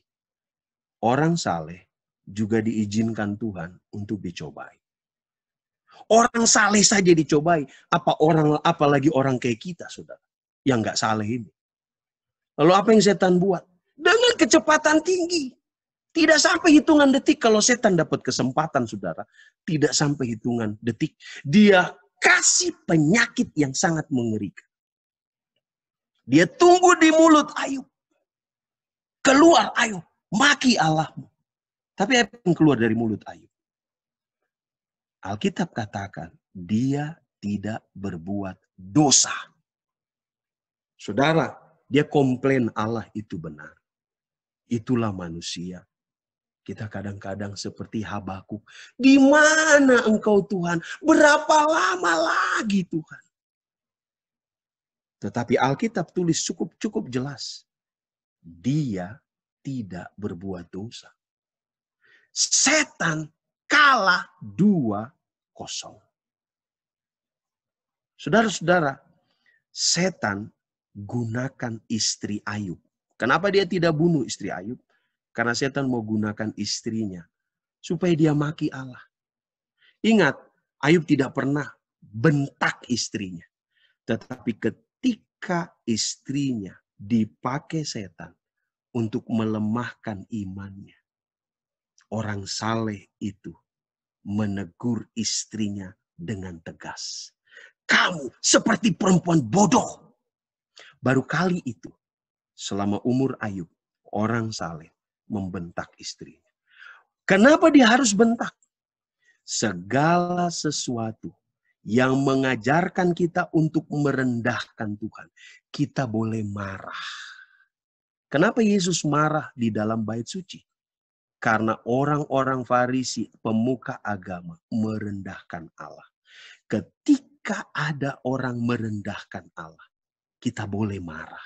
Orang saleh juga diizinkan Tuhan untuk dicobai. Orang saleh saja dicobai, apa orang apalagi orang kayak kita, Saudara yang nggak saleh ini. Lalu apa yang setan buat? Dengan kecepatan tinggi. Tidak sampai hitungan detik kalau setan dapat kesempatan, saudara. Tidak sampai hitungan detik. Dia kasih penyakit yang sangat mengerikan. Dia tunggu di mulut Ayub. Keluar Ayub. Maki Allahmu. Tapi apa yang keluar dari mulut Ayub? Alkitab katakan, dia tidak berbuat dosa. Saudara, dia komplain Allah itu benar. Itulah manusia. Kita kadang-kadang seperti habaku. Di mana engkau Tuhan? Berapa lama lagi Tuhan? Tetapi Alkitab tulis cukup-cukup jelas. Dia tidak berbuat dosa. Setan kalah dua kosong. Saudara-saudara, setan gunakan istri Ayub. Kenapa dia tidak bunuh istri Ayub? Karena setan mau gunakan istrinya supaya dia maki Allah. Ingat, Ayub tidak pernah bentak istrinya. Tetapi ketika istrinya dipakai setan untuk melemahkan imannya. Orang saleh itu menegur istrinya dengan tegas. Kamu seperti perempuan bodoh Baru kali itu, selama umur Ayub, orang saleh membentak istrinya. Kenapa dia harus bentak? Segala sesuatu yang mengajarkan kita untuk merendahkan Tuhan, kita boleh marah. Kenapa Yesus marah di dalam bait suci? Karena orang-orang Farisi, pemuka agama, merendahkan Allah. Ketika ada orang merendahkan Allah, kita boleh marah.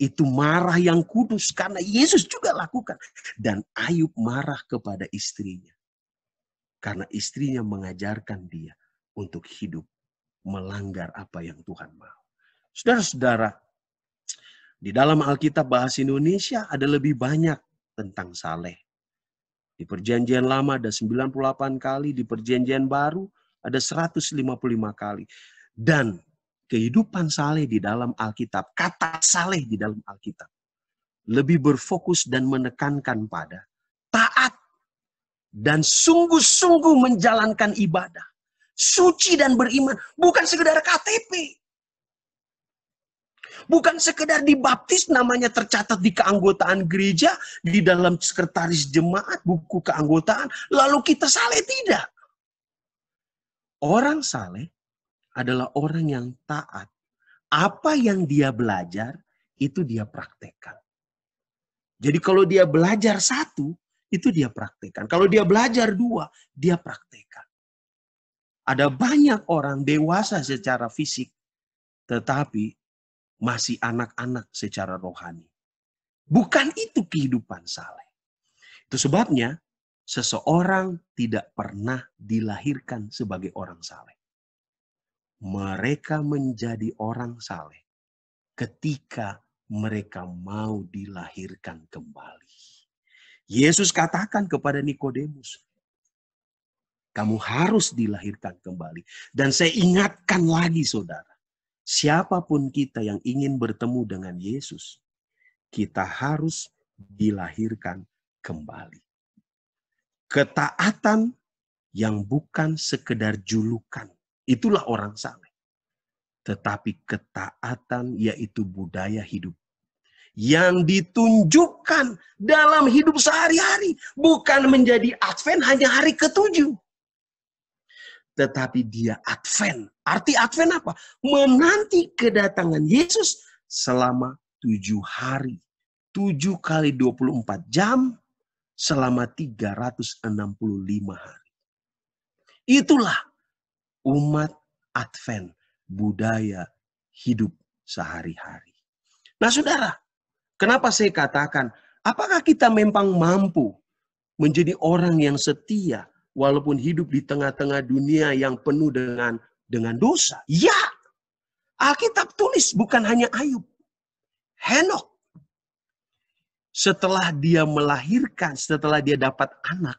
Itu marah yang kudus karena Yesus juga lakukan. Dan Ayub marah kepada istrinya. Karena istrinya mengajarkan dia untuk hidup melanggar apa yang Tuhan mau. Saudara-saudara, di dalam Alkitab bahasa Indonesia ada lebih banyak tentang saleh. Di perjanjian lama ada 98 kali, di perjanjian baru ada 155 kali. Dan kehidupan saleh di dalam Alkitab, kata saleh di dalam Alkitab, lebih berfokus dan menekankan pada taat dan sungguh-sungguh menjalankan ibadah. Suci dan beriman, bukan sekedar KTP. Bukan sekedar dibaptis namanya tercatat di keanggotaan gereja, di dalam sekretaris jemaat, buku keanggotaan, lalu kita saleh tidak. Orang saleh adalah orang yang taat. Apa yang dia belajar, itu dia praktekkan. Jadi kalau dia belajar satu, itu dia praktekkan. Kalau dia belajar dua, dia praktekkan. Ada banyak orang dewasa secara fisik, tetapi masih anak-anak secara rohani. Bukan itu kehidupan saleh. Itu sebabnya seseorang tidak pernah dilahirkan sebagai orang saleh mereka menjadi orang saleh ketika mereka mau dilahirkan kembali. Yesus katakan kepada Nikodemus, kamu harus dilahirkan kembali. Dan saya ingatkan lagi saudara, siapapun kita yang ingin bertemu dengan Yesus, kita harus dilahirkan kembali. Ketaatan yang bukan sekedar julukan, Itulah orang saleh. Tetapi ketaatan yaitu budaya hidup yang ditunjukkan dalam hidup sehari-hari bukan menjadi Advent hanya hari ketujuh. Tetapi dia Advent. Arti Advent apa? Menanti kedatangan Yesus selama tujuh hari. Tujuh kali 24 jam selama 365 hari. Itulah umat Advent, budaya hidup sehari-hari. Nah, saudara, kenapa saya katakan, apakah kita memang mampu menjadi orang yang setia walaupun hidup di tengah-tengah dunia yang penuh dengan dengan dosa? Ya, Alkitab tulis bukan hanya Ayub, Henok. Setelah dia melahirkan, setelah dia dapat anak,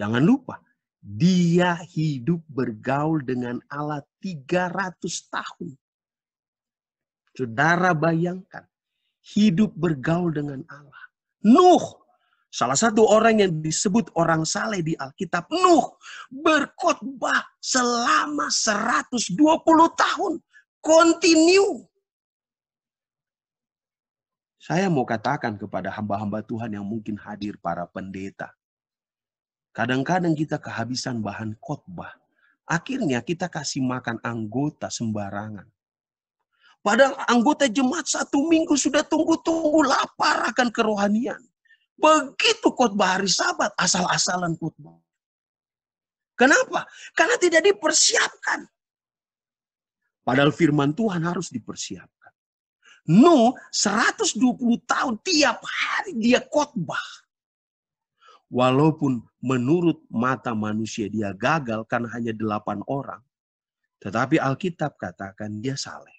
jangan lupa dia hidup bergaul dengan Allah 300 tahun. Saudara bayangkan, hidup bergaul dengan Allah. Nuh, salah satu orang yang disebut orang saleh di Alkitab, Nuh berkhotbah selama 120 tahun. Continue. Saya mau katakan kepada hamba-hamba Tuhan yang mungkin hadir para pendeta, Kadang-kadang kita kehabisan bahan khotbah. Akhirnya kita kasih makan anggota sembarangan. Padahal anggota jemaat satu minggu sudah tunggu-tunggu lapar akan kerohanian. Begitu khotbah hari sabat, asal-asalan khotbah. Kenapa? Karena tidak dipersiapkan. Padahal firman Tuhan harus dipersiapkan. Nuh 120 tahun tiap hari dia khotbah walaupun menurut mata manusia dia gagal karena hanya delapan orang, tetapi Alkitab katakan dia saleh.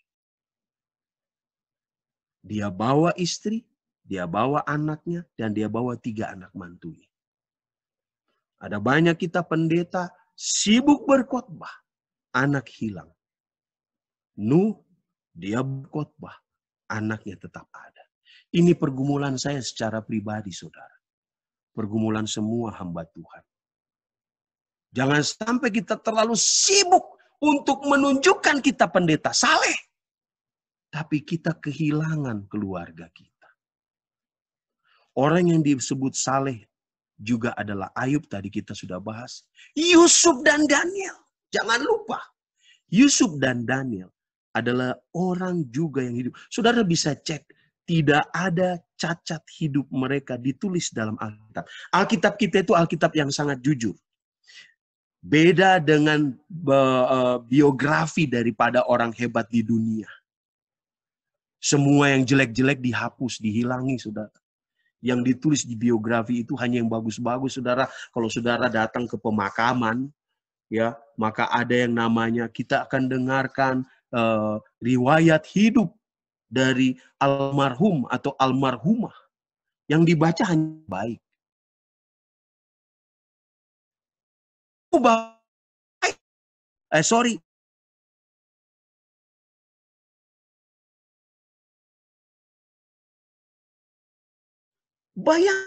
Dia bawa istri, dia bawa anaknya, dan dia bawa tiga anak mantunya. Ada banyak kita pendeta sibuk berkhotbah, anak hilang. Nuh, dia berkhotbah, anaknya tetap ada. Ini pergumulan saya secara pribadi, saudara pergumulan semua hamba Tuhan. Jangan sampai kita terlalu sibuk untuk menunjukkan kita pendeta saleh, tapi kita kehilangan keluarga kita. Orang yang disebut saleh juga adalah Ayub tadi kita sudah bahas, Yusuf dan Daniel. Jangan lupa, Yusuf dan Daniel adalah orang juga yang hidup. Saudara bisa cek, tidak ada cacat hidup mereka ditulis dalam Alkitab. Alkitab kita itu Alkitab yang sangat jujur. Beda dengan e, biografi daripada orang hebat di dunia. Semua yang jelek-jelek dihapus, dihilangi, saudara. Yang ditulis di biografi itu hanya yang bagus-bagus, saudara. Kalau saudara datang ke pemakaman, ya, maka ada yang namanya kita akan dengarkan uh, riwayat hidup dari almarhum atau almarhumah yang dibaca hanya oh, baik. Eh sorry. Bayang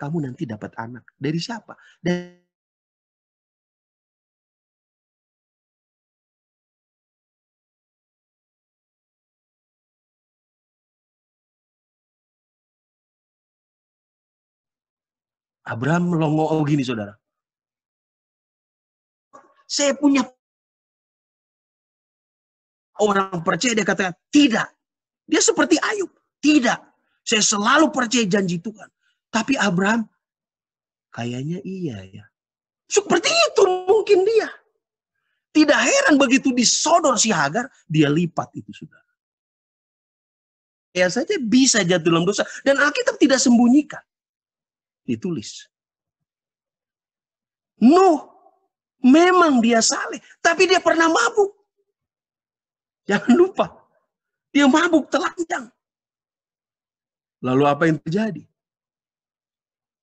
kamu nanti dapat anak dari siapa? Dari Abraham melongo oh gini saudara. Saya punya orang percaya dia katakan tidak. Dia seperti Ayub. Tidak. Saya selalu percaya janji Tuhan. Tapi Abraham kayaknya iya ya. Seperti itu mungkin dia. Tidak heran begitu disodor si Hagar, dia lipat itu sudah. Ya saja bisa jatuh dalam dosa. Dan Alkitab tidak sembunyikan ditulis. Nuh memang dia saleh, tapi dia pernah mabuk. Jangan lupa, dia mabuk telanjang. Lalu apa yang terjadi?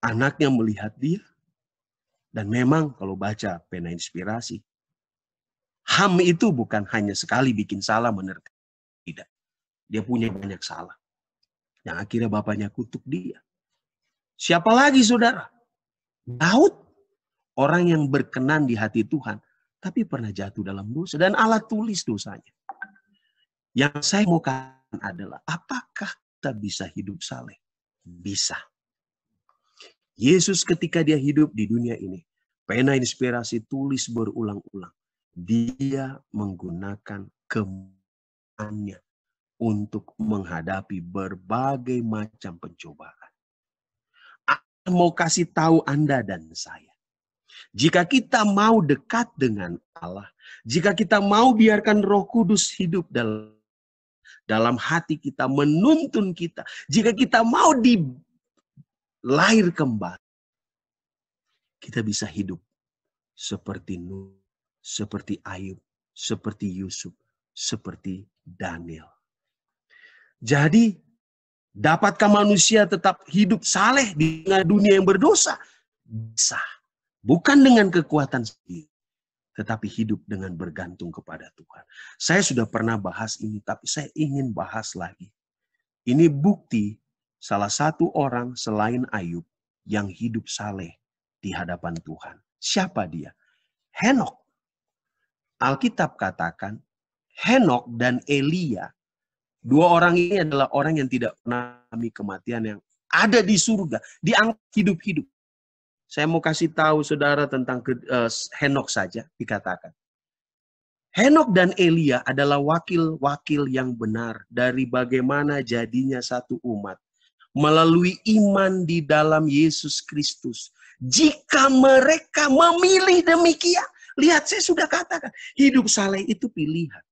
Anaknya melihat dia, dan memang kalau baca pena inspirasi, Ham itu bukan hanya sekali bikin salah menerka tidak. Dia punya banyak salah. Yang akhirnya bapaknya kutuk dia. Siapa lagi saudara? Daud. Orang yang berkenan di hati Tuhan. Tapi pernah jatuh dalam dosa. Dan Allah tulis dosanya. Yang saya mau katakan adalah, apakah kita bisa hidup saleh? Bisa. Yesus ketika dia hidup di dunia ini, pena inspirasi tulis berulang-ulang. Dia menggunakan kemampuannya untuk menghadapi berbagai macam pencobaan mau kasih tahu Anda dan saya. Jika kita mau dekat dengan Allah, jika kita mau biarkan Roh Kudus hidup dalam dalam hati kita menuntun kita, jika kita mau di lahir kembali, kita bisa hidup seperti Nuh, seperti Ayub, seperti Yusuf, seperti Daniel. Jadi Dapatkah manusia tetap hidup saleh di tengah dunia yang berdosa? Bisa. Bukan dengan kekuatan sendiri, tetapi hidup dengan bergantung kepada Tuhan. Saya sudah pernah bahas ini, tapi saya ingin bahas lagi. Ini bukti salah satu orang selain Ayub yang hidup saleh di hadapan Tuhan. Siapa dia? Henok. Alkitab katakan Henok dan Elia Dua orang ini adalah orang yang tidak pernah mengalami kematian yang ada di surga, dianggap hidup-hidup. Saya mau kasih tahu saudara tentang uh, Henok saja dikatakan. Henok dan Elia adalah wakil-wakil yang benar dari bagaimana jadinya satu umat melalui iman di dalam Yesus Kristus. Jika mereka memilih demikian, lihat saya sudah katakan, hidup saleh itu pilihan.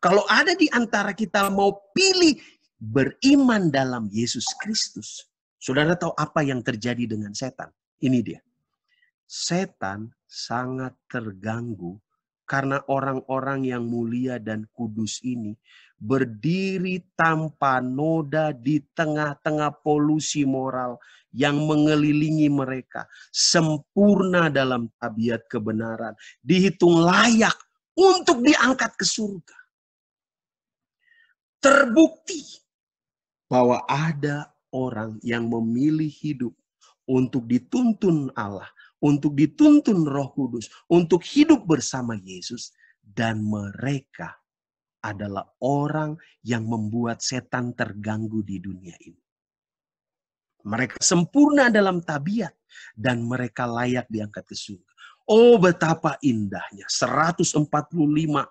Kalau ada di antara kita mau pilih beriman dalam Yesus Kristus, saudara tahu apa yang terjadi dengan setan? Ini dia. Setan sangat terganggu karena orang-orang yang mulia dan kudus ini berdiri tanpa noda di tengah-tengah polusi moral yang mengelilingi mereka, sempurna dalam tabiat kebenaran, dihitung layak untuk diangkat ke surga terbukti bahwa ada orang yang memilih hidup untuk dituntun Allah, untuk dituntun Roh Kudus, untuk hidup bersama Yesus, dan mereka adalah orang yang membuat setan terganggu di dunia ini. Mereka sempurna dalam tabiat dan mereka layak diangkat ke surga. Oh betapa indahnya 145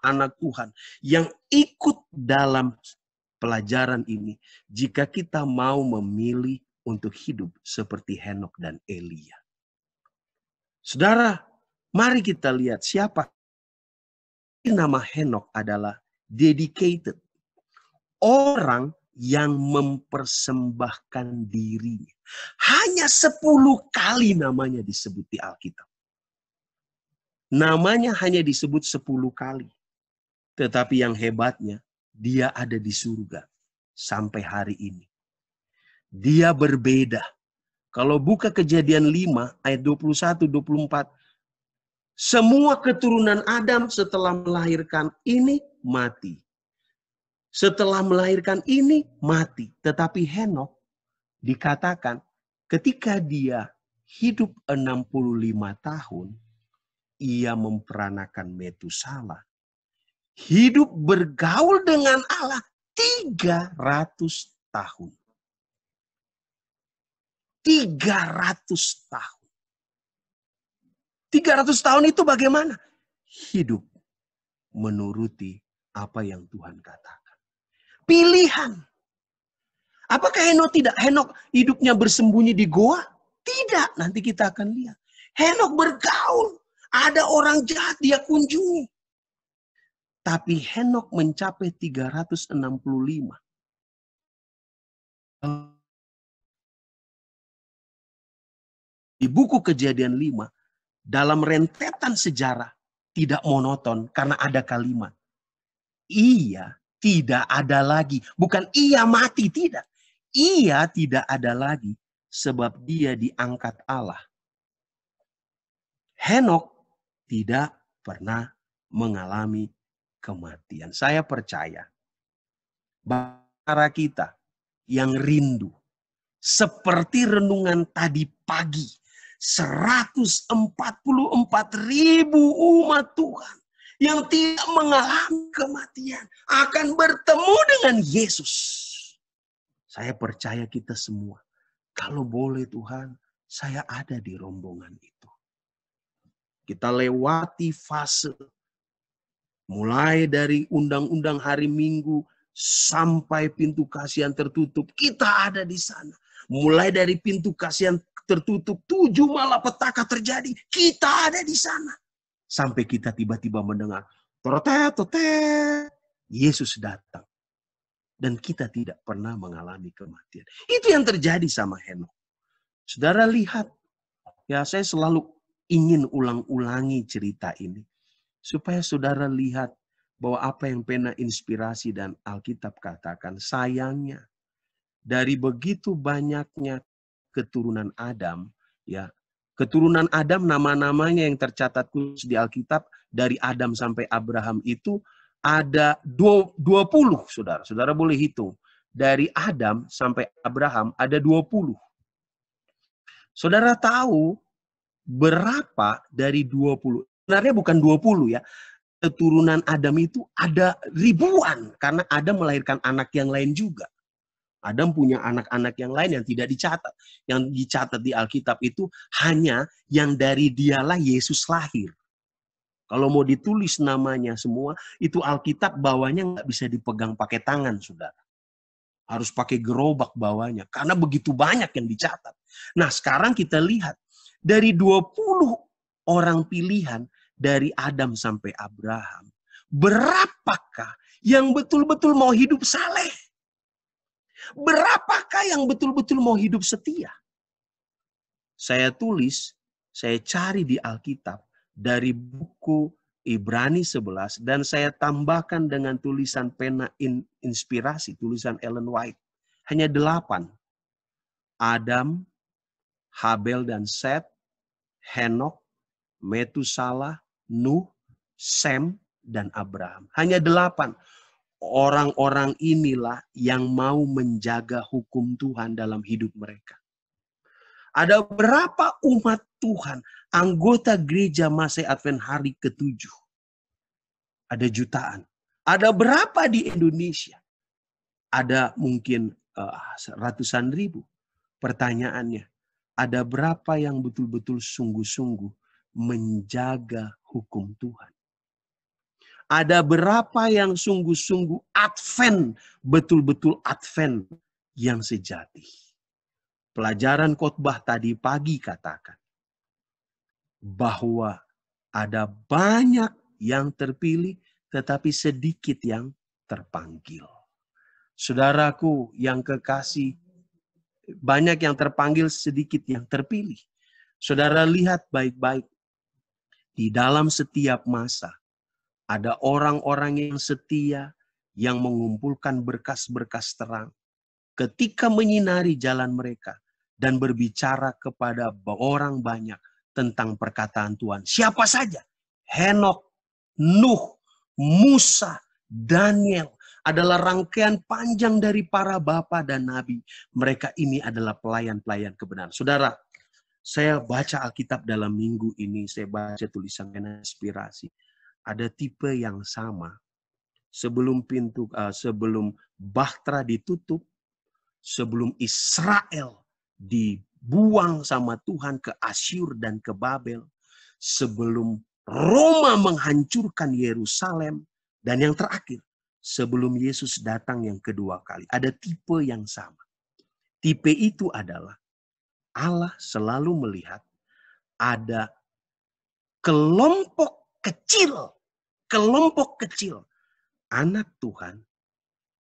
anak Tuhan yang ikut dalam pelajaran ini jika kita mau memilih untuk hidup seperti Henok dan Elia. Saudara, mari kita lihat siapa nama Henok adalah dedicated. Orang yang mempersembahkan dirinya. Hanya sepuluh kali namanya disebut di Alkitab. Namanya hanya disebut sepuluh kali. Tetapi yang hebatnya, dia ada di surga sampai hari ini. Dia berbeda. Kalau buka kejadian 5 ayat 21 24 semua keturunan Adam setelah melahirkan ini mati. Setelah melahirkan ini mati, tetapi Henokh dikatakan ketika dia hidup 65 tahun ia memperanakan Metusalah hidup bergaul dengan Allah 300 tahun. 300 tahun. 300 tahun itu bagaimana? Hidup menuruti apa yang Tuhan katakan. Pilihan. Apakah Henok tidak? Henok hidupnya bersembunyi di goa? Tidak, nanti kita akan lihat. Henok bergaul. Ada orang jahat dia kunjungi. Tapi Henok mencapai 365. Di buku kejadian 5, dalam rentetan sejarah tidak monoton karena ada kalimat. Ia tidak ada lagi. Bukan ia mati, tidak. Ia tidak ada lagi sebab dia diangkat Allah. Henok tidak pernah mengalami kematian. Saya percaya para kita yang rindu seperti renungan tadi pagi 144 ribu umat Tuhan yang tidak mengalami kematian akan bertemu dengan Yesus. Saya percaya kita semua. Kalau boleh Tuhan, saya ada di rombongan itu. Kita lewati fase Mulai dari undang-undang hari Minggu sampai pintu kasihan tertutup, kita ada di sana. Mulai dari pintu kasihan tertutup, tujuh petaka terjadi, kita ada di sana. Sampai kita tiba-tiba mendengar, totet, totet, Yesus datang. Dan kita tidak pernah mengalami kematian. Itu yang terjadi sama Henok. Saudara lihat, ya saya selalu ingin ulang-ulangi cerita ini. Supaya saudara lihat bahwa apa yang pena inspirasi dan Alkitab katakan, sayangnya dari begitu banyaknya keturunan Adam, ya keturunan Adam nama-namanya yang tercatat khusus di Alkitab dari Adam sampai Abraham itu ada 20 saudara. Saudara boleh hitung. Dari Adam sampai Abraham ada 20. Saudara tahu berapa dari 20 sebenarnya bukan 20 ya. Keturunan Adam itu ada ribuan karena Adam melahirkan anak yang lain juga. Adam punya anak-anak yang lain yang tidak dicatat. Yang dicatat di Alkitab itu hanya yang dari dialah Yesus lahir. Kalau mau ditulis namanya semua, itu Alkitab bawahnya nggak bisa dipegang pakai tangan, saudara. Harus pakai gerobak bawahnya, karena begitu banyak yang dicatat. Nah sekarang kita lihat, dari 20 orang pilihan, dari Adam sampai Abraham, berapakah yang betul-betul mau hidup saleh? Berapakah yang betul-betul mau hidup setia? Saya tulis, saya cari di Alkitab dari buku Ibrani 11 dan saya tambahkan dengan tulisan pena in, inspirasi tulisan Ellen White. Hanya delapan. Adam, Habel dan Seth, Henok, Metusalah, Nuh, Sem, dan Abraham. Hanya delapan orang-orang inilah yang mau menjaga hukum Tuhan dalam hidup mereka. Ada berapa umat Tuhan, anggota gereja Masai Advent hari ketujuh? Ada jutaan. Ada berapa di Indonesia? Ada mungkin uh, ratusan ribu. Pertanyaannya, ada berapa yang betul-betul sungguh-sungguh menjaga hukum Tuhan. Ada berapa yang sungguh-sungguh advent, betul-betul advent yang sejati. Pelajaran khotbah tadi pagi katakan bahwa ada banyak yang terpilih tetapi sedikit yang terpanggil. Saudaraku yang kekasih, banyak yang terpanggil, sedikit yang terpilih. Saudara lihat baik-baik di dalam setiap masa, ada orang-orang yang setia yang mengumpulkan berkas-berkas terang ketika menyinari jalan mereka dan berbicara kepada orang banyak tentang perkataan Tuhan. Siapa saja? Henok, Nuh, Musa, Daniel, adalah rangkaian panjang dari para bapa dan nabi. Mereka ini adalah pelayan-pelayan kebenaran. Saudara, saya baca Alkitab dalam minggu ini, saya baca tulisan inspirasi. Ada tipe yang sama. Sebelum pintu, uh, sebelum Bahtera ditutup, sebelum Israel dibuang sama Tuhan ke Asyur dan ke Babel, sebelum Roma menghancurkan Yerusalem, dan yang terakhir, sebelum Yesus datang yang kedua kali. Ada tipe yang sama. Tipe itu adalah Allah selalu melihat ada kelompok kecil, kelompok kecil anak Tuhan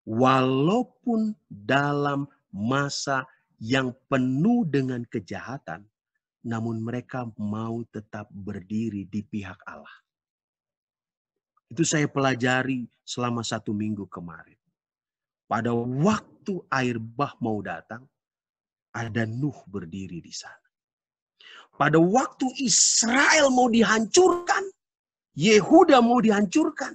walaupun dalam masa yang penuh dengan kejahatan, namun mereka mau tetap berdiri di pihak Allah. Itu saya pelajari selama satu minggu kemarin. Pada waktu air bah mau datang, ada Nuh berdiri di sana. Pada waktu Israel mau dihancurkan, Yehuda mau dihancurkan,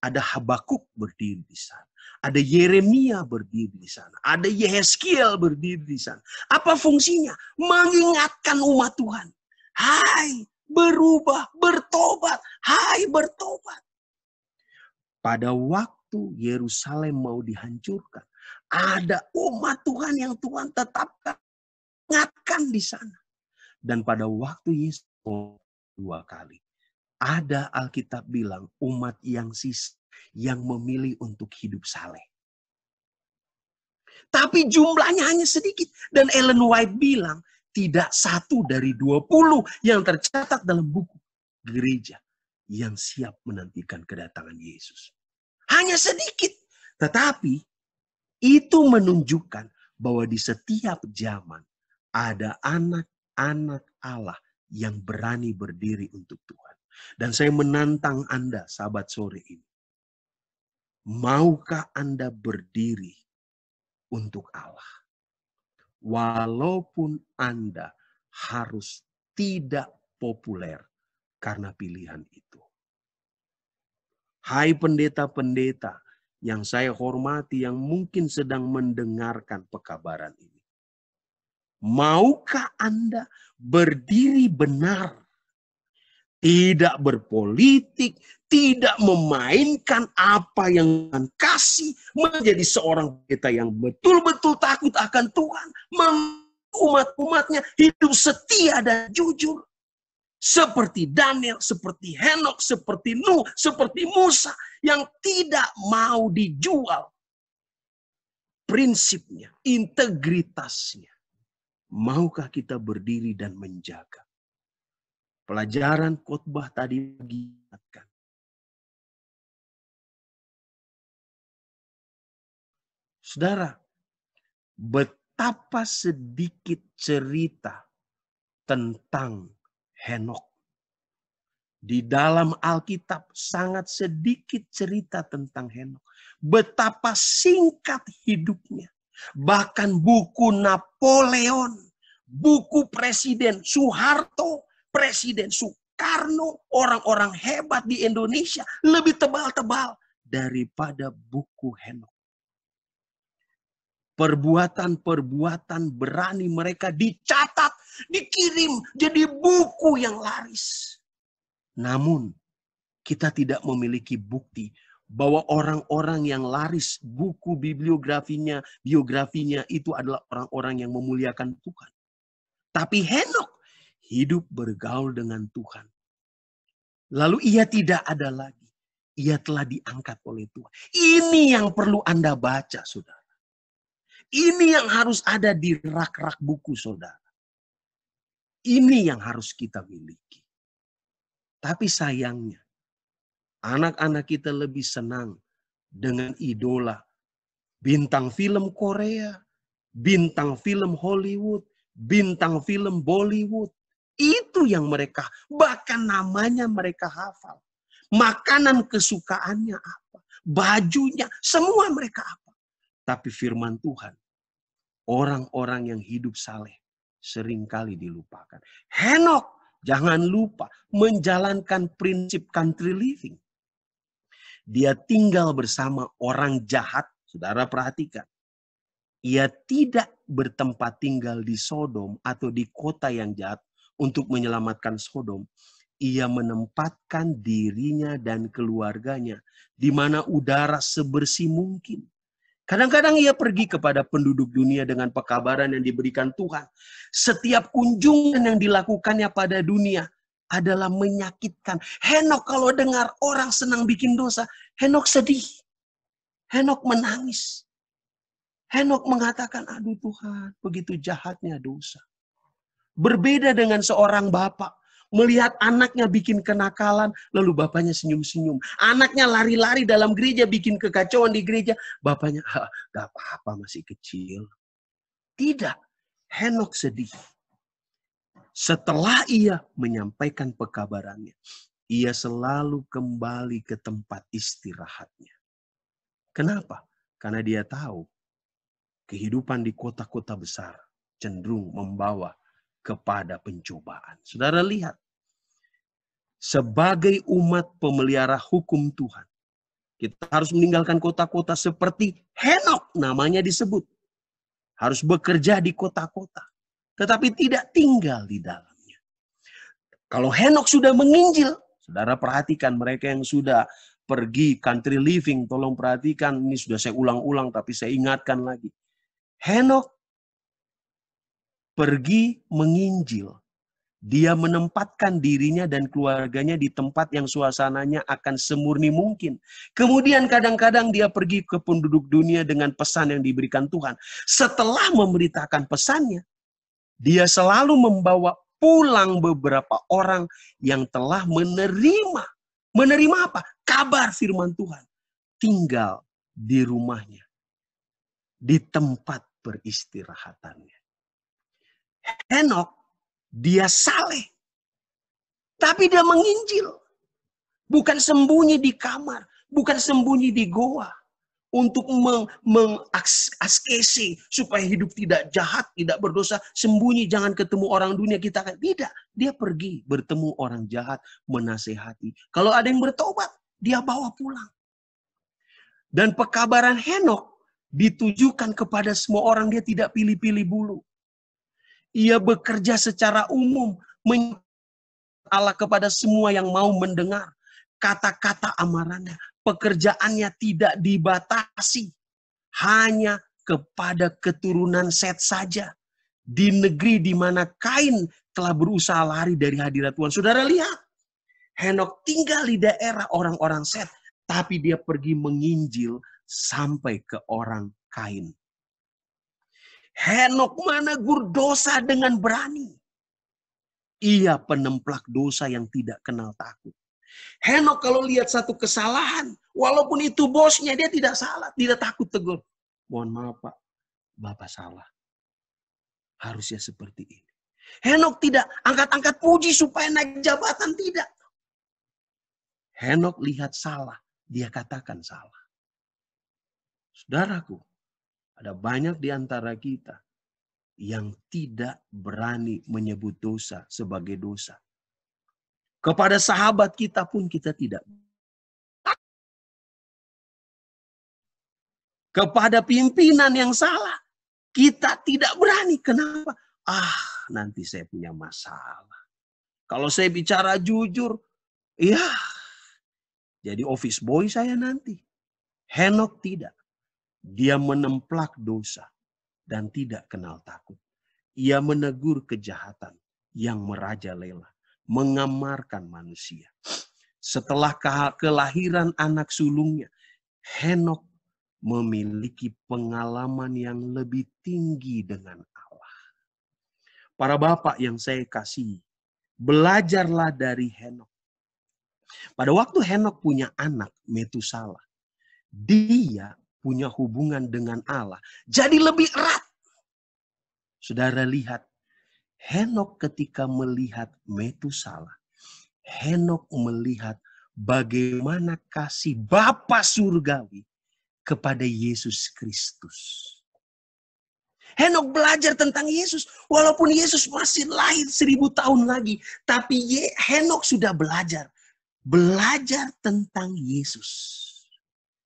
ada Habakuk berdiri di sana. Ada Yeremia berdiri di sana. Ada Yehezkiel berdiri di sana. Apa fungsinya? Mengingatkan umat Tuhan. Hai, berubah, bertobat. Hai, bertobat. Pada waktu Yerusalem mau dihancurkan, ada umat Tuhan yang Tuhan tetapkan, ingatkan di sana. Dan pada waktu Yesus dua kali, ada Alkitab bilang umat yang sis yang memilih untuk hidup saleh. Tapi jumlahnya hanya sedikit. Dan Ellen White bilang, tidak satu dari dua puluh yang tercatat dalam buku gereja yang siap menantikan kedatangan Yesus. Hanya sedikit. Tetapi itu menunjukkan bahwa di setiap zaman ada anak-anak Allah yang berani berdiri untuk Tuhan. Dan saya menantang Anda sahabat sore ini. Maukah Anda berdiri untuk Allah? Walaupun Anda harus tidak populer karena pilihan itu. Hai pendeta-pendeta, yang saya hormati yang mungkin sedang mendengarkan pekabaran ini. Maukah Anda berdiri benar? Tidak berpolitik, tidak memainkan apa yang akan kasih, menjadi seorang kita yang betul-betul takut akan Tuhan, umat-umatnya hidup setia dan jujur, seperti Daniel, seperti Henok, seperti Nuh, seperti Musa yang tidak mau dijual prinsipnya, integritasnya. Maukah kita berdiri dan menjaga? Pelajaran khotbah tadi mengingatkan Saudara, betapa sedikit cerita tentang Henok. Di dalam Alkitab sangat sedikit cerita tentang Henok. Betapa singkat hidupnya. Bahkan buku Napoleon, buku Presiden Soeharto, Presiden Soekarno, orang-orang hebat di Indonesia lebih tebal-tebal daripada buku Henok. Perbuatan-perbuatan berani mereka dicatat dikirim jadi buku yang laris. Namun, kita tidak memiliki bukti bahwa orang-orang yang laris buku bibliografinya, biografinya itu adalah orang-orang yang memuliakan Tuhan. Tapi Henok hidup bergaul dengan Tuhan. Lalu ia tidak ada lagi. Ia telah diangkat oleh Tuhan. Ini yang perlu Anda baca, saudara. Ini yang harus ada di rak-rak buku, saudara. Ini yang harus kita miliki. Tapi sayangnya, anak-anak kita lebih senang dengan idola bintang film Korea, bintang film Hollywood, bintang film Bollywood. Itu yang mereka, bahkan namanya mereka hafal. Makanan kesukaannya apa, bajunya, semua mereka apa. Tapi firman Tuhan, orang-orang yang hidup saleh seringkali dilupakan. Henok, jangan lupa menjalankan prinsip country living. Dia tinggal bersama orang jahat, saudara perhatikan. Ia tidak bertempat tinggal di Sodom atau di kota yang jahat untuk menyelamatkan Sodom. Ia menempatkan dirinya dan keluarganya di mana udara sebersih mungkin Kadang-kadang ia pergi kepada penduduk dunia dengan pekabaran yang diberikan Tuhan. Setiap kunjungan yang dilakukannya pada dunia adalah menyakitkan. Henok kalau dengar orang senang bikin dosa, Henok sedih. Henok menangis. Henok mengatakan, aduh Tuhan, begitu jahatnya dosa. Berbeda dengan seorang bapak melihat anaknya bikin kenakalan, lalu bapaknya senyum-senyum. Anaknya lari-lari dalam gereja, bikin kekacauan di gereja. Bapaknya, gak apa-apa masih kecil. Tidak, Henok sedih. Setelah ia menyampaikan pekabarannya, ia selalu kembali ke tempat istirahatnya. Kenapa? Karena dia tahu kehidupan di kota-kota besar cenderung membawa kepada pencobaan. Saudara lihat, sebagai umat pemelihara hukum Tuhan. Kita harus meninggalkan kota-kota seperti Henok namanya disebut. Harus bekerja di kota-kota. Tetapi tidak tinggal di dalamnya. Kalau Henok sudah menginjil, saudara perhatikan mereka yang sudah pergi country living, tolong perhatikan. Ini sudah saya ulang-ulang tapi saya ingatkan lagi. Henok pergi menginjil dia menempatkan dirinya dan keluarganya di tempat yang suasananya akan semurni mungkin. Kemudian kadang-kadang dia pergi ke penduduk dunia dengan pesan yang diberikan Tuhan. Setelah memberitakan pesannya, dia selalu membawa pulang beberapa orang yang telah menerima. Menerima apa? Kabar firman Tuhan. Tinggal di rumahnya. Di tempat peristirahatannya. Enoch dia saleh. Tapi dia menginjil. Bukan sembunyi di kamar. Bukan sembunyi di goa. Untuk mengaskesi meng supaya hidup tidak jahat, tidak berdosa. Sembunyi jangan ketemu orang dunia kita. Kan. Tidak. Dia pergi bertemu orang jahat, menasehati. Kalau ada yang bertobat, dia bawa pulang. Dan pekabaran Henok ditujukan kepada semua orang. Dia tidak pilih-pilih bulu. Ia bekerja secara umum, Allah kepada semua yang mau mendengar. Kata-kata amarannya, pekerjaannya tidak dibatasi. Hanya kepada keturunan Set saja. Di negeri di mana Kain telah berusaha lari dari hadirat Tuhan. Saudara lihat, Henok tinggal di daerah orang-orang Set, tapi dia pergi menginjil sampai ke orang Kain. Henok menegur dosa dengan berani. Ia penemplak dosa yang tidak kenal takut. Henok kalau lihat satu kesalahan, walaupun itu bosnya, dia tidak salah, tidak takut tegur. Mohon maaf Pak, Bapak salah. Harusnya seperti ini. Henok tidak angkat-angkat puji supaya naik jabatan, tidak. Henok lihat salah, dia katakan salah. Saudaraku, ada banyak di antara kita yang tidak berani menyebut dosa sebagai dosa. Kepada sahabat kita pun kita tidak. Kepada pimpinan yang salah, kita tidak berani. Kenapa? Ah, nanti saya punya masalah. Kalau saya bicara jujur, ya jadi office boy saya nanti. Henok tidak. Dia menemplak dosa dan tidak kenal takut. Ia menegur kejahatan yang merajalela, mengamarkan manusia. Setelah kelahiran anak sulungnya, Henok memiliki pengalaman yang lebih tinggi dengan Allah. Para bapak yang saya kasihi, belajarlah dari Henok. Pada waktu Henok punya anak, Metusala, dia punya hubungan dengan Allah. Jadi lebih erat. Saudara lihat, Henok ketika melihat Metusalah, Henok melihat bagaimana kasih Bapa surgawi kepada Yesus Kristus. Henok belajar tentang Yesus, walaupun Yesus masih lahir seribu tahun lagi, tapi Henok sudah belajar, belajar tentang Yesus.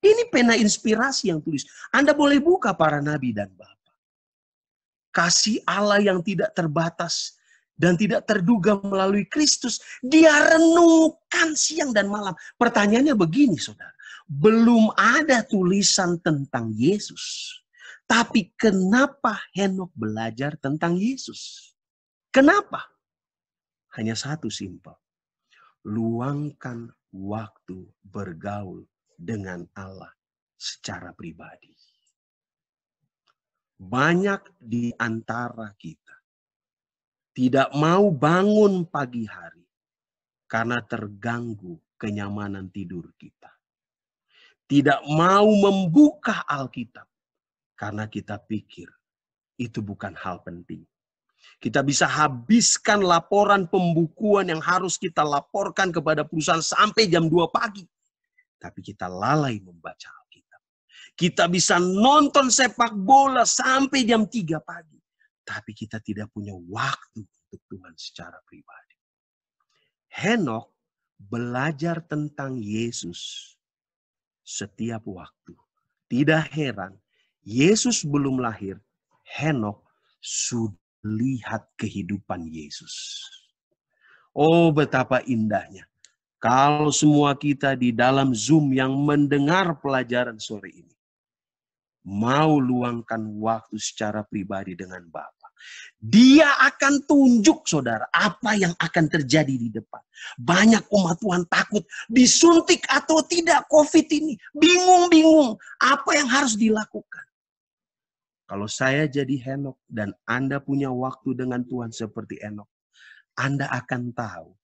Ini pena inspirasi yang tulis. Anda boleh buka para nabi dan bapa. Kasih Allah yang tidak terbatas dan tidak terduga melalui Kristus, dia renungkan siang dan malam. Pertanyaannya begini, saudara. Belum ada tulisan tentang Yesus. Tapi kenapa Henok belajar tentang Yesus? Kenapa? Hanya satu simpel. Luangkan waktu bergaul dengan Allah secara pribadi. Banyak di antara kita tidak mau bangun pagi hari karena terganggu kenyamanan tidur kita. Tidak mau membuka Alkitab karena kita pikir itu bukan hal penting. Kita bisa habiskan laporan pembukuan yang harus kita laporkan kepada perusahaan sampai jam 2 pagi tapi kita lalai membaca Alkitab. Kita bisa nonton sepak bola sampai jam 3 pagi, tapi kita tidak punya waktu untuk Tuhan secara pribadi. Henok belajar tentang Yesus setiap waktu. Tidak heran, Yesus belum lahir, Henok sudah lihat kehidupan Yesus. Oh, betapa indahnya kalau semua kita di dalam Zoom yang mendengar pelajaran sore ini, mau luangkan waktu secara pribadi dengan Bapak. Dia akan tunjuk saudara apa yang akan terjadi di depan. Banyak umat Tuhan takut disuntik atau tidak COVID ini. Bingung-bingung apa yang harus dilakukan. Kalau saya jadi Henok dan Anda punya waktu dengan Tuhan seperti Henok, Anda akan tahu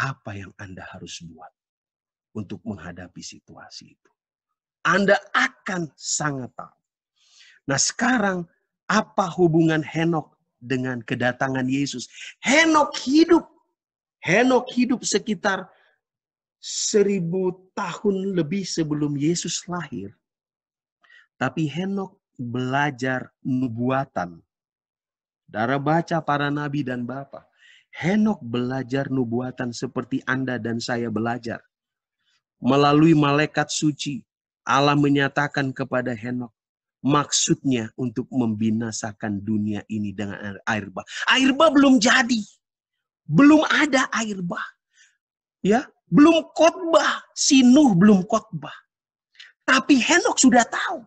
apa yang Anda harus buat untuk menghadapi situasi itu. Anda akan sangat tahu. Nah sekarang apa hubungan Henok dengan kedatangan Yesus? Henok hidup. Henok hidup sekitar seribu tahun lebih sebelum Yesus lahir. Tapi Henok belajar nubuatan. Darah baca para nabi dan bapak. Henok belajar nubuatan seperti Anda dan saya belajar. Melalui malaikat suci, Allah menyatakan kepada Henok, maksudnya untuk membinasakan dunia ini dengan air, bah. Air bah belum jadi. Belum ada air bah. Ya, belum khotbah, Sinuh belum khotbah. Tapi Henok sudah tahu.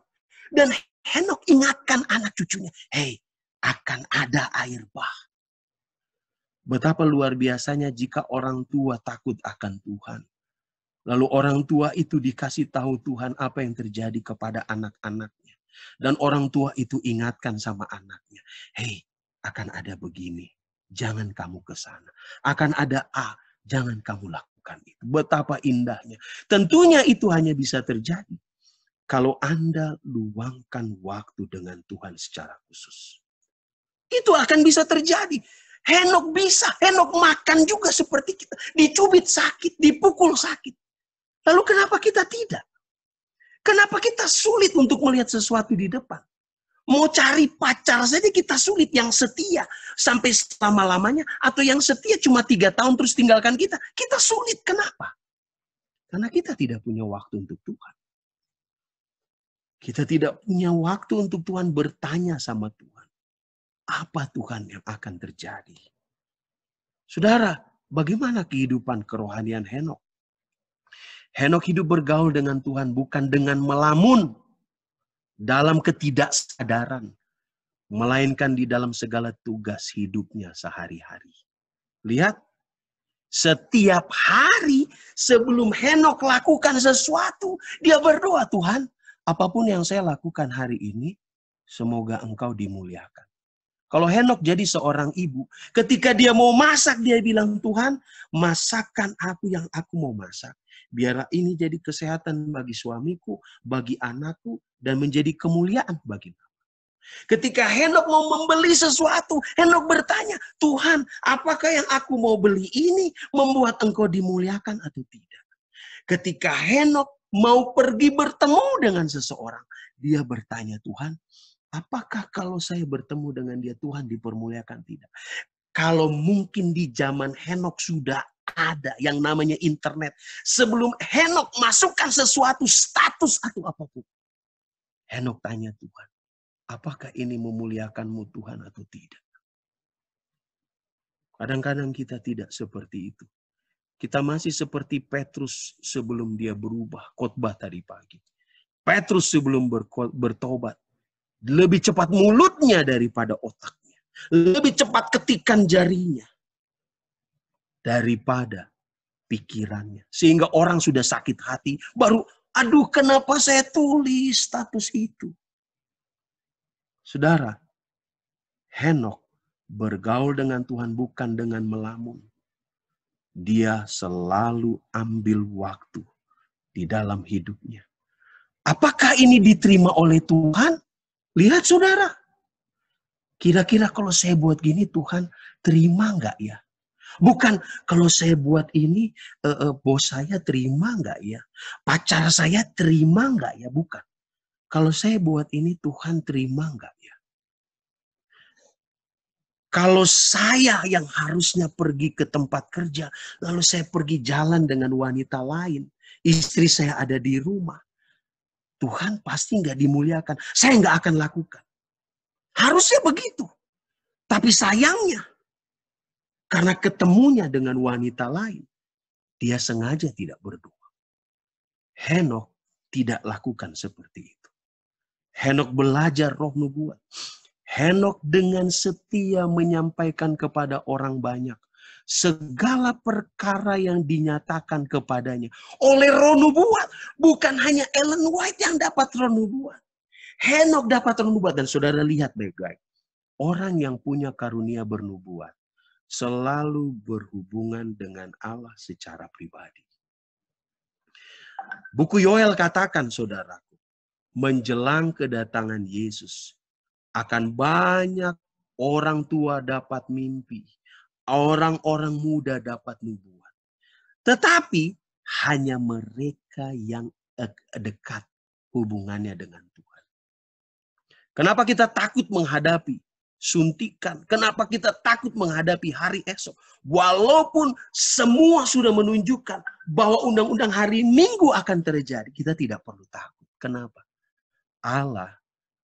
Dan Henok ingatkan anak cucunya, "Hei, akan ada air bah." Betapa luar biasanya jika orang tua takut akan Tuhan. Lalu orang tua itu dikasih tahu Tuhan apa yang terjadi kepada anak-anaknya. Dan orang tua itu ingatkan sama anaknya. Hei, akan ada begini. Jangan kamu ke sana. Akan ada A. Jangan kamu lakukan itu. Betapa indahnya. Tentunya itu hanya bisa terjadi. Kalau Anda luangkan waktu dengan Tuhan secara khusus. Itu akan bisa terjadi. Henok bisa, Henok makan juga seperti kita. Dicubit sakit, dipukul sakit. Lalu kenapa kita tidak? Kenapa kita sulit untuk melihat sesuatu di depan? Mau cari pacar saja kita sulit yang setia sampai selama-lamanya atau yang setia cuma tiga tahun terus tinggalkan kita. Kita sulit. Kenapa? Karena kita tidak punya waktu untuk Tuhan. Kita tidak punya waktu untuk Tuhan bertanya sama Tuhan apa Tuhan yang akan terjadi. Saudara, bagaimana kehidupan kerohanian Henok? Henok hidup bergaul dengan Tuhan bukan dengan melamun dalam ketidaksadaran, melainkan di dalam segala tugas hidupnya sehari-hari. Lihat, setiap hari sebelum Henok lakukan sesuatu, dia berdoa, Tuhan, apapun yang saya lakukan hari ini, semoga engkau dimuliakan. Kalau Henok jadi seorang ibu, ketika dia mau masak, dia bilang, Tuhan, masakan aku yang aku mau masak. Biar ini jadi kesehatan bagi suamiku, bagi anakku, dan menjadi kemuliaan bagi Bapak. Ketika Henok mau membeli sesuatu, Henok bertanya, Tuhan, apakah yang aku mau beli ini membuat engkau dimuliakan atau tidak? Ketika Henok mau pergi bertemu dengan seseorang, dia bertanya, Tuhan, Apakah kalau saya bertemu dengan dia Tuhan dipermuliakan tidak? Kalau mungkin di zaman Henok sudah ada yang namanya internet. Sebelum Henok masukkan sesuatu status atau apapun. Henok tanya Tuhan, apakah ini memuliakanmu Tuhan atau tidak? Kadang-kadang kita tidak seperti itu. Kita masih seperti Petrus sebelum dia berubah khotbah tadi pagi. Petrus sebelum bertobat, lebih cepat mulutnya daripada otaknya. Lebih cepat ketikan jarinya daripada pikirannya. Sehingga orang sudah sakit hati, baru, aduh kenapa saya tulis status itu. Saudara, Henok bergaul dengan Tuhan bukan dengan melamun. Dia selalu ambil waktu di dalam hidupnya. Apakah ini diterima oleh Tuhan? Lihat saudara, kira-kira kalau saya buat gini Tuhan terima nggak ya? Bukan kalau saya buat ini eh, eh, bos saya terima nggak ya? Pacar saya terima nggak ya? Bukan. Kalau saya buat ini Tuhan terima nggak ya? Kalau saya yang harusnya pergi ke tempat kerja, lalu saya pergi jalan dengan wanita lain, istri saya ada di rumah, Tuhan pasti nggak dimuliakan. Saya nggak akan lakukan. Harusnya begitu. Tapi sayangnya, karena ketemunya dengan wanita lain, dia sengaja tidak berdoa. Henok tidak lakukan seperti itu. Henok belajar roh nubuat. Henok dengan setia menyampaikan kepada orang banyak segala perkara yang dinyatakan kepadanya oleh roh nubuat. Bukan hanya Ellen White yang dapat roh nubuat. Henok dapat roh nubuat dan saudara lihat baik-baik. Orang yang punya karunia bernubuat selalu berhubungan dengan Allah secara pribadi. Buku Yoel katakan saudaraku, menjelang kedatangan Yesus akan banyak orang tua dapat mimpi, orang-orang muda dapat nubuat. Tetapi hanya mereka yang eh, dekat hubungannya dengan Tuhan. Kenapa kita takut menghadapi suntikan? Kenapa kita takut menghadapi hari esok? Walaupun semua sudah menunjukkan bahwa undang-undang hari Minggu akan terjadi, kita tidak perlu takut. Kenapa? Allah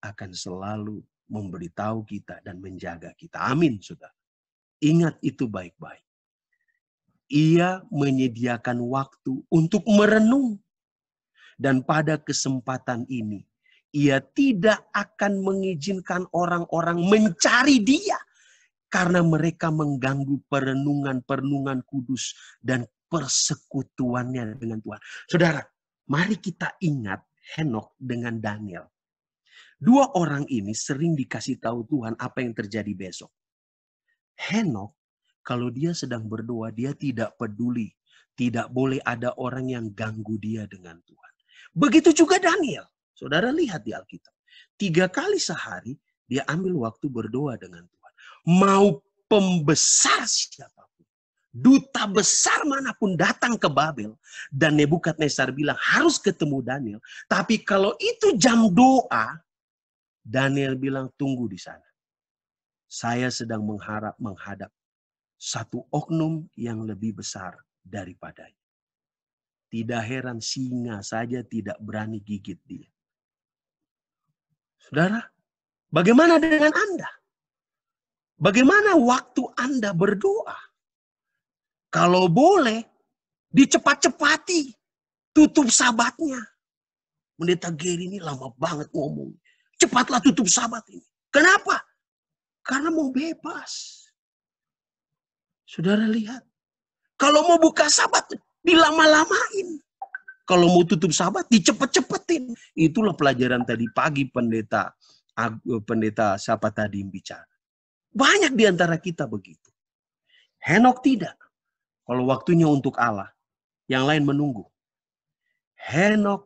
akan selalu memberitahu kita dan menjaga kita. Amin, saudara. Ingat itu baik-baik. Ia menyediakan waktu untuk merenung. Dan pada kesempatan ini, ia tidak akan mengizinkan orang-orang mencari dia karena mereka mengganggu perenungan-perenungan kudus dan persekutuannya dengan Tuhan. Saudara, mari kita ingat Henok dengan Daniel. Dua orang ini sering dikasih tahu Tuhan apa yang terjadi besok. Henok kalau dia sedang berdoa dia tidak peduli, tidak boleh ada orang yang ganggu dia dengan Tuhan. Begitu juga Daniel. Saudara lihat di Alkitab. Tiga kali sehari dia ambil waktu berdoa dengan Tuhan. Mau pembesar siapapun, duta besar manapun datang ke Babel dan Nebukadnezar bilang harus ketemu Daniel. Tapi kalau itu jam doa, Daniel bilang tunggu di sana saya sedang mengharap menghadap satu oknum yang lebih besar daripadanya. Tidak heran singa saja tidak berani gigit dia. Saudara, bagaimana dengan Anda? Bagaimana waktu Anda berdoa? Kalau boleh, dicepat-cepati. Tutup sabatnya. Pendeta Geri ini lama banget ngomong. Cepatlah tutup sabat ini. Kenapa? Karena mau bebas. Saudara lihat. Kalau mau buka sabat, dilama-lamain. Kalau mau tutup sabat, dicepet-cepetin. Itulah pelajaran tadi pagi pendeta pendeta siapa tadi yang bicara. Banyak di antara kita begitu. Henok tidak. Kalau waktunya untuk Allah, yang lain menunggu. Henok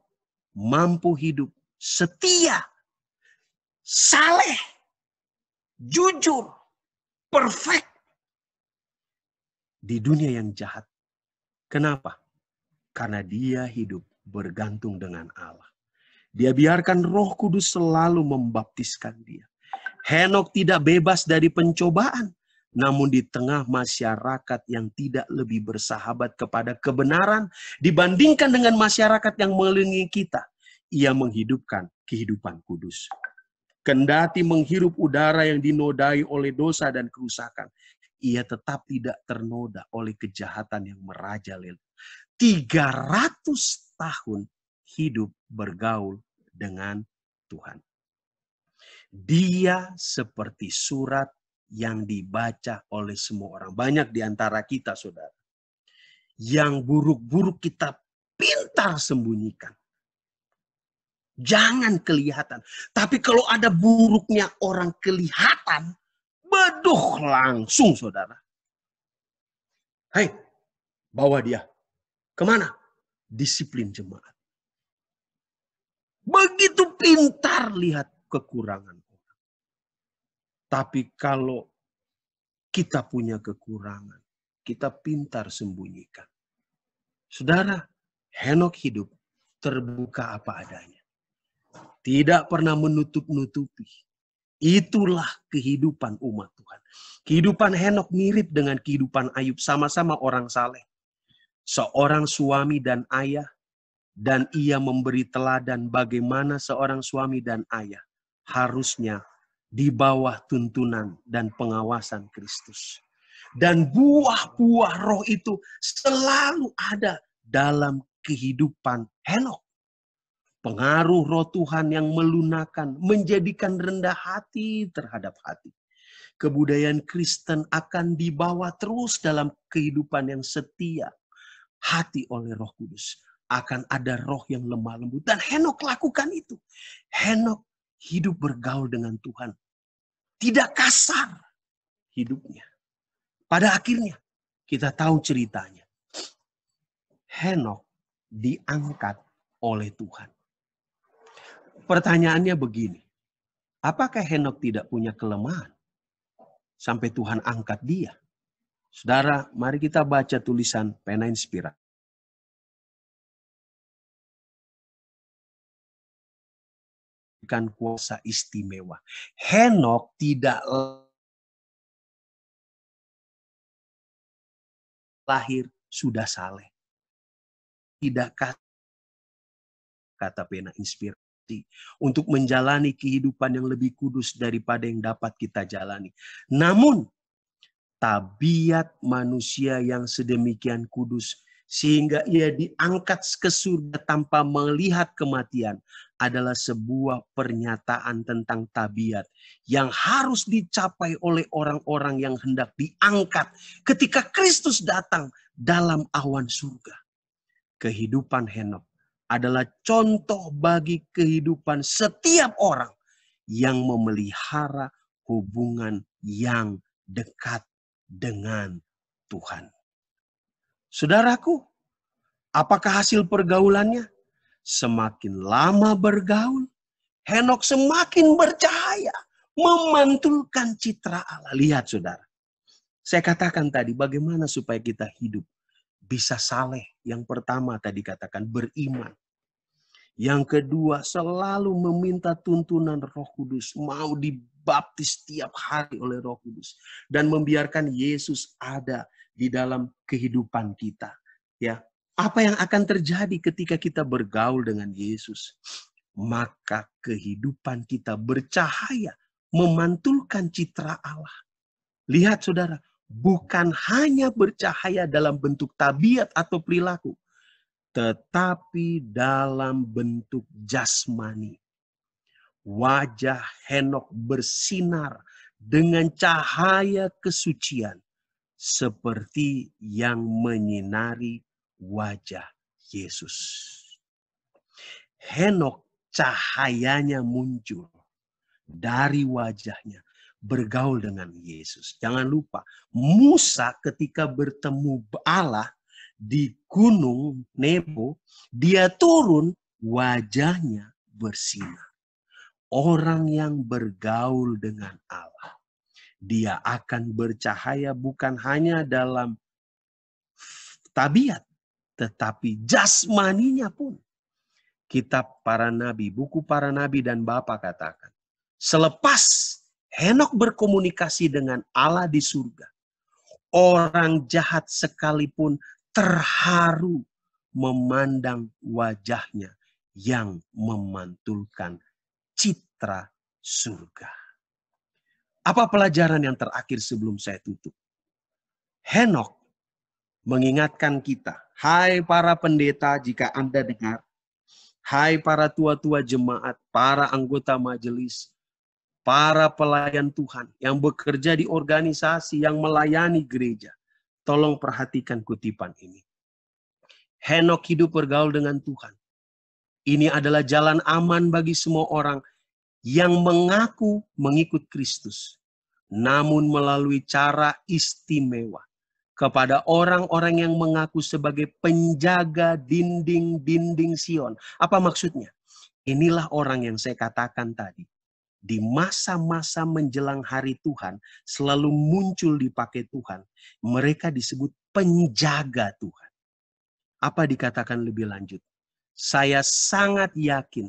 mampu hidup setia, saleh, jujur, perfect di dunia yang jahat. Kenapa? Karena dia hidup bergantung dengan Allah. Dia biarkan roh kudus selalu membaptiskan dia. Henok tidak bebas dari pencobaan. Namun di tengah masyarakat yang tidak lebih bersahabat kepada kebenaran dibandingkan dengan masyarakat yang melindungi kita, ia menghidupkan kehidupan kudus. Kendati menghirup udara yang dinodai oleh dosa dan kerusakan, ia tetap tidak ternoda oleh kejahatan yang merajalela. 300 tahun hidup bergaul dengan Tuhan. Dia seperti surat yang dibaca oleh semua orang. Banyak di antara kita, saudara. Yang buruk-buruk kita pintar sembunyikan. Jangan kelihatan. Tapi kalau ada buruknya orang kelihatan, beduh langsung saudara. Hai, bawa dia. Kemana? Disiplin jemaat. Begitu pintar lihat kekurangan orang. Tapi kalau kita punya kekurangan, kita pintar sembunyikan. Saudara, Henok hidup terbuka apa adanya. Tidak pernah menutup-nutupi. Itulah kehidupan umat Tuhan. Kehidupan Henok mirip dengan kehidupan Ayub. Sama-sama orang saleh. Seorang suami dan ayah. Dan ia memberi teladan bagaimana seorang suami dan ayah harusnya di bawah tuntunan dan pengawasan Kristus. Dan buah-buah roh itu selalu ada dalam kehidupan Henok. Pengaruh roh Tuhan yang melunakan, menjadikan rendah hati terhadap hati. Kebudayaan Kristen akan dibawa terus dalam kehidupan yang setia. Hati oleh roh kudus. Akan ada roh yang lemah lembut. Dan Henok lakukan itu. Henok hidup bergaul dengan Tuhan. Tidak kasar hidupnya. Pada akhirnya, kita tahu ceritanya. Henok diangkat oleh Tuhan. Pertanyaannya begini, apakah Henok tidak punya kelemahan? Sampai Tuhan angkat dia. Saudara, mari kita baca tulisan pena inspirasi. kuasa istimewa. Henok tidak lahir sudah saleh. Tidak kata pena inspirasi hati untuk menjalani kehidupan yang lebih kudus daripada yang dapat kita jalani. Namun, tabiat manusia yang sedemikian kudus sehingga ia diangkat ke surga tanpa melihat kematian adalah sebuah pernyataan tentang tabiat yang harus dicapai oleh orang-orang yang hendak diangkat ketika Kristus datang dalam awan surga. Kehidupan Henok adalah contoh bagi kehidupan setiap orang yang memelihara hubungan yang dekat dengan Tuhan. Saudaraku, apakah hasil pergaulannya? Semakin lama bergaul, Henok semakin bercahaya, memantulkan citra Allah. Lihat saudara, saya katakan tadi bagaimana supaya kita hidup bisa saleh. Yang pertama tadi katakan beriman. Yang kedua selalu meminta tuntunan Roh Kudus, mau dibaptis setiap hari oleh Roh Kudus dan membiarkan Yesus ada di dalam kehidupan kita. Ya, apa yang akan terjadi ketika kita bergaul dengan Yesus? Maka kehidupan kita bercahaya, memantulkan citra Allah. Lihat saudara, bukan hanya bercahaya dalam bentuk tabiat atau perilaku, tetapi dalam bentuk jasmani. Wajah Henok bersinar dengan cahaya kesucian seperti yang menyinari wajah Yesus. Henok cahayanya muncul dari wajahnya bergaul dengan Yesus. Jangan lupa, Musa ketika bertemu Allah di gunung Nebo, dia turun wajahnya bersinar. Orang yang bergaul dengan Allah, dia akan bercahaya bukan hanya dalam tabiat, tetapi jasmaninya pun. Kitab para nabi, buku para nabi dan Bapak katakan, selepas Henok berkomunikasi dengan Allah di surga. Orang jahat sekalipun terharu memandang wajahnya yang memantulkan citra surga. Apa pelajaran yang terakhir sebelum saya tutup? Henok mengingatkan kita, hai para pendeta jika Anda dengar, hai para tua-tua jemaat, para anggota majelis, para pelayan Tuhan yang bekerja di organisasi yang melayani gereja. Tolong perhatikan kutipan ini. Henok hidup bergaul dengan Tuhan. Ini adalah jalan aman bagi semua orang yang mengaku mengikut Kristus, namun melalui cara istimewa kepada orang-orang yang mengaku sebagai penjaga dinding-dinding Sion. Apa maksudnya? Inilah orang yang saya katakan tadi di masa-masa menjelang hari Tuhan selalu muncul dipakai Tuhan. Mereka disebut penjaga Tuhan. Apa dikatakan lebih lanjut? Saya sangat yakin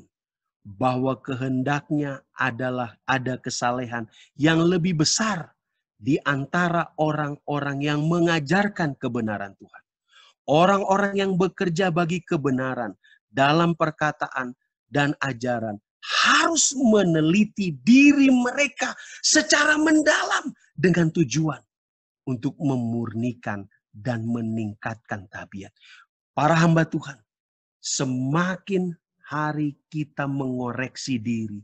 bahwa kehendaknya adalah ada kesalehan yang lebih besar di antara orang-orang yang mengajarkan kebenaran Tuhan. Orang-orang yang bekerja bagi kebenaran dalam perkataan dan ajaran harus meneliti diri mereka secara mendalam dengan tujuan untuk memurnikan dan meningkatkan tabiat. Para hamba Tuhan, semakin hari kita mengoreksi diri,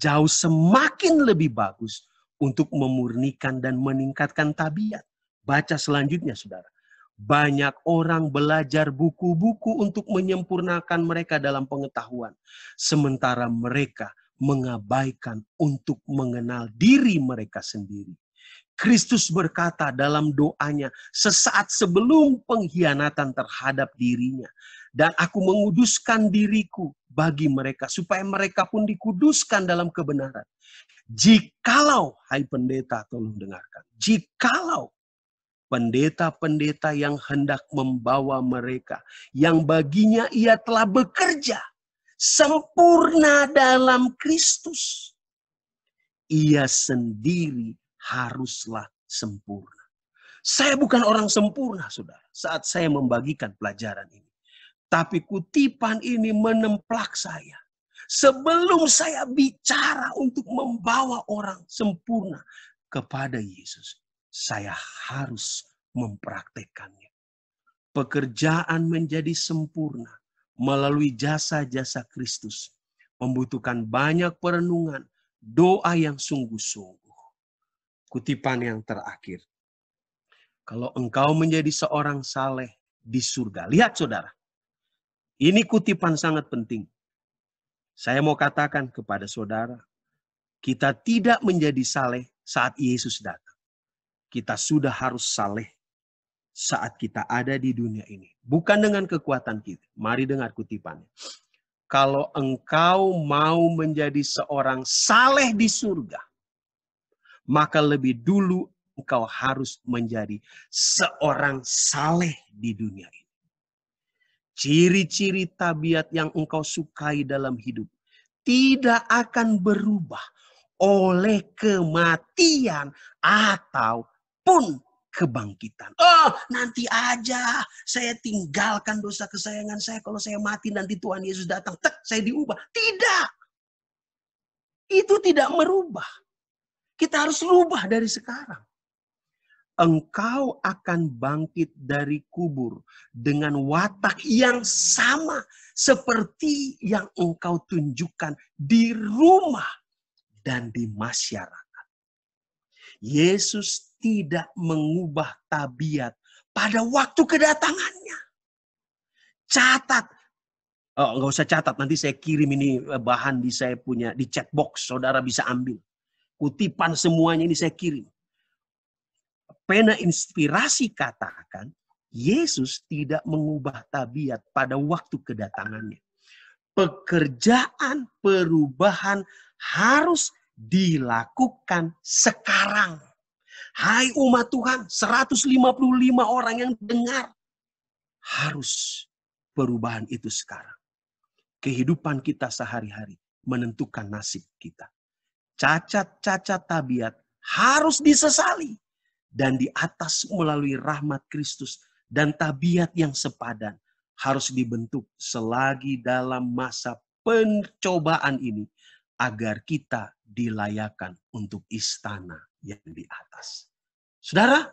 jauh semakin lebih bagus untuk memurnikan dan meningkatkan tabiat. Baca selanjutnya, saudara. Banyak orang belajar buku-buku untuk menyempurnakan mereka dalam pengetahuan, sementara mereka mengabaikan untuk mengenal diri mereka sendiri. Kristus berkata dalam doanya sesaat sebelum pengkhianatan terhadap dirinya, dan aku menguduskan diriku bagi mereka supaya mereka pun dikuduskan dalam kebenaran. Jikalau hai pendeta tolong dengarkan. Jikalau pendeta-pendeta yang hendak membawa mereka, yang baginya ia telah bekerja sempurna dalam Kristus. Ia sendiri haruslah sempurna. Saya bukan orang sempurna, saudara, saat saya membagikan pelajaran ini. Tapi kutipan ini menemplak saya. Sebelum saya bicara untuk membawa orang sempurna kepada Yesus, saya harus mempraktekannya. Pekerjaan menjadi sempurna melalui jasa-jasa Kristus membutuhkan banyak perenungan, doa yang sungguh-sungguh. Kutipan yang terakhir. Kalau engkau menjadi seorang saleh di surga. Lihat saudara, ini kutipan sangat penting. Saya mau katakan kepada saudara, kita tidak menjadi saleh saat Yesus datang kita sudah harus saleh saat kita ada di dunia ini. Bukan dengan kekuatan kita. Mari dengar kutipannya. Kalau engkau mau menjadi seorang saleh di surga, maka lebih dulu engkau harus menjadi seorang saleh di dunia ini. Ciri-ciri tabiat yang engkau sukai dalam hidup tidak akan berubah oleh kematian atau pun kebangkitan. Oh, nanti aja saya tinggalkan dosa kesayangan saya. Kalau saya mati nanti Tuhan Yesus datang, tek, saya diubah. Tidak. Itu tidak merubah. Kita harus rubah dari sekarang. Engkau akan bangkit dari kubur dengan watak yang sama seperti yang engkau tunjukkan di rumah dan di masyarakat. Yesus tidak mengubah tabiat pada waktu kedatangannya. Catat, oh, nggak usah catat, nanti saya kirim ini eh, bahan di saya punya di chat box, saudara bisa ambil. Kutipan semuanya ini saya kirim. Pena inspirasi katakan, Yesus tidak mengubah tabiat pada waktu kedatangannya. Pekerjaan perubahan harus dilakukan sekarang. Hai umat Tuhan, 155 orang yang dengar harus perubahan itu sekarang. Kehidupan kita sehari-hari menentukan nasib kita. Cacat-cacat tabiat harus disesali dan di atas melalui rahmat Kristus dan tabiat yang sepadan harus dibentuk selagi dalam masa pencobaan ini agar kita dilayakan untuk istana yang di atas. Saudara,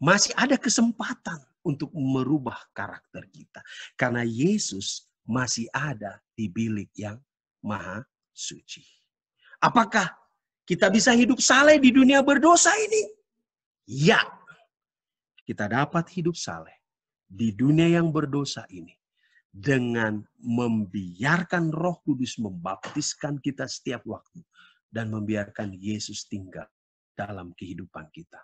masih ada kesempatan untuk merubah karakter kita. Karena Yesus masih ada di bilik yang maha suci. Apakah kita bisa hidup saleh di dunia berdosa ini? Ya, kita dapat hidup saleh di dunia yang berdosa ini dengan membiarkan Roh Kudus membaptiskan kita setiap waktu dan membiarkan Yesus tinggal dalam kehidupan kita.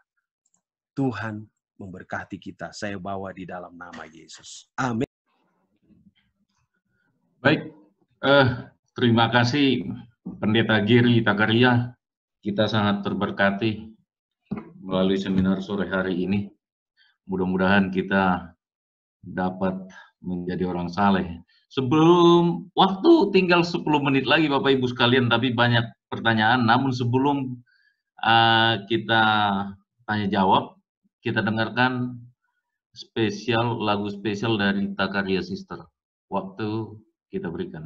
Tuhan memberkati kita. Saya bawa di dalam nama Yesus. Amin. Baik, eh, terima kasih Pendeta Giri Tagaria. Kita sangat terberkati melalui seminar sore hari ini. Mudah-mudahan kita dapat menjadi orang saleh. Sebelum waktu tinggal 10 menit lagi Bapak Ibu sekalian, tapi banyak pertanyaan. Namun sebelum uh, kita tanya jawab, kita dengarkan spesial lagu spesial dari Takaria Sister. Waktu kita berikan.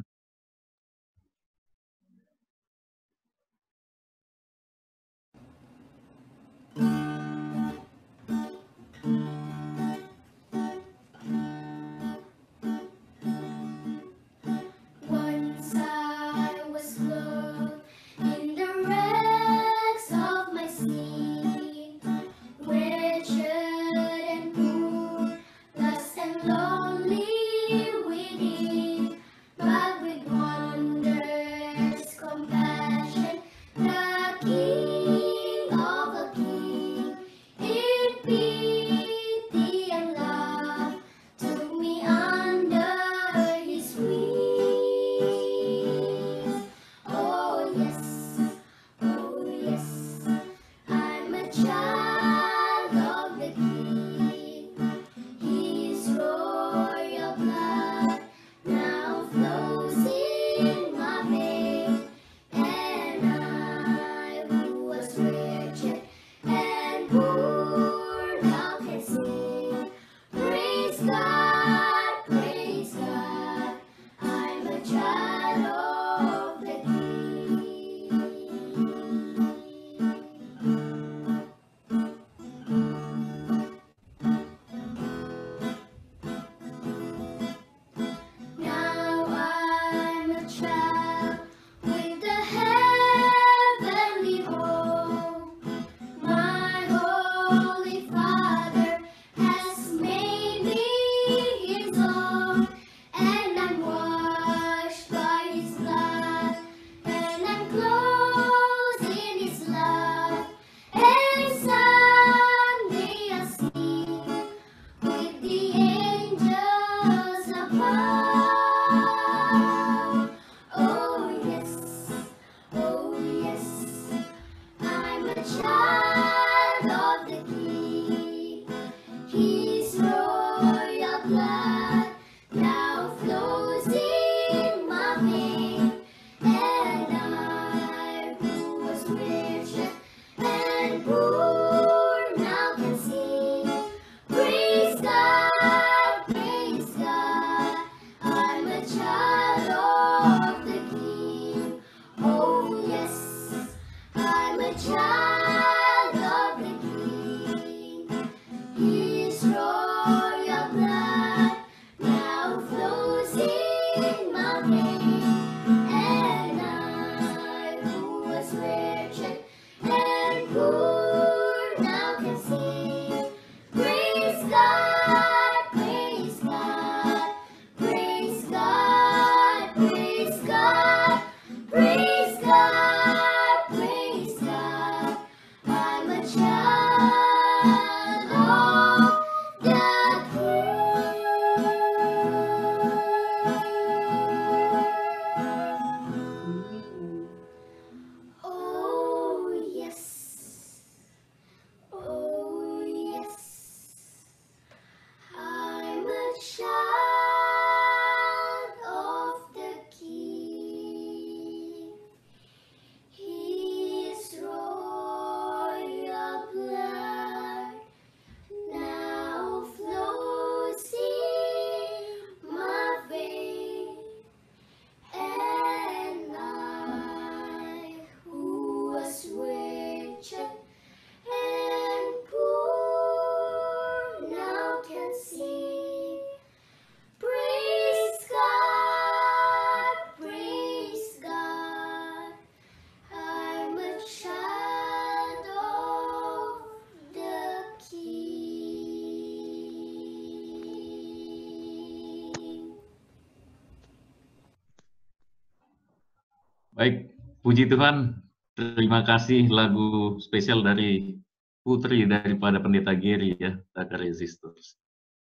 Puji Tuhan, terima kasih lagu spesial dari Putri daripada Pendeta Giri ya, Taka Resistors.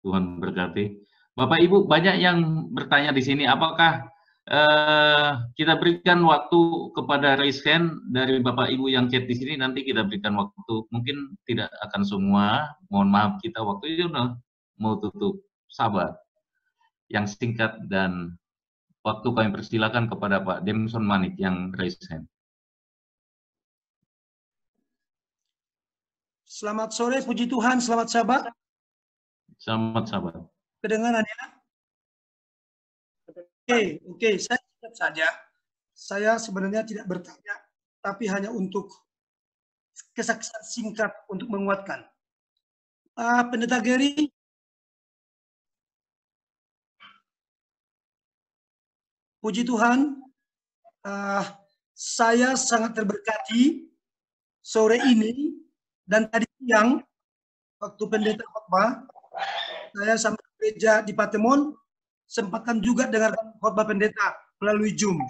Tuhan berkati. Bapak Ibu banyak yang bertanya di sini, apakah eh, kita berikan waktu kepada raise hand dari Bapak Ibu yang chat di sini, nanti kita berikan waktu. Mungkin tidak akan semua, mohon maaf kita waktu itu mau tutup. Sabar, yang singkat dan Waktu kami persilakan kepada Pak Demson Manik yang raise hand. Selamat sore, puji Tuhan, selamat sahabat. Selamat sahabat. Kedengaran ya? Oke, okay, oke, okay. saya siap saja. Saya sebenarnya tidak bertanya, tapi hanya untuk kesaksian singkat untuk menguatkan. Uh, Pendeta Gary, Puji Tuhan, uh, saya sangat terberkati sore ini dan tadi siang waktu pendeta khotbah saya sampai gereja di Patemon sempatkan juga dengan khotbah pendeta melalui Zoom.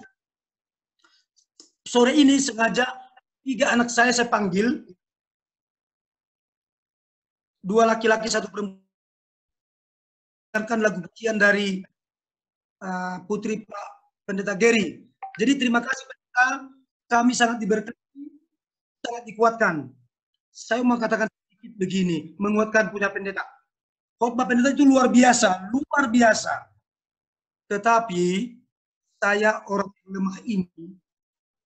Sore ini sengaja tiga anak saya saya panggil dua laki-laki satu perempuan dengarkan lagu pujian dari uh, putri Pak Pendeta Gary. Jadi terima kasih pendeta, kami sangat diberkati, sangat dikuatkan. Saya mau katakan sedikit begini, menguatkan punya pendeta. Khotbah pendeta itu luar biasa, luar biasa. Tetapi saya orang yang lemah ini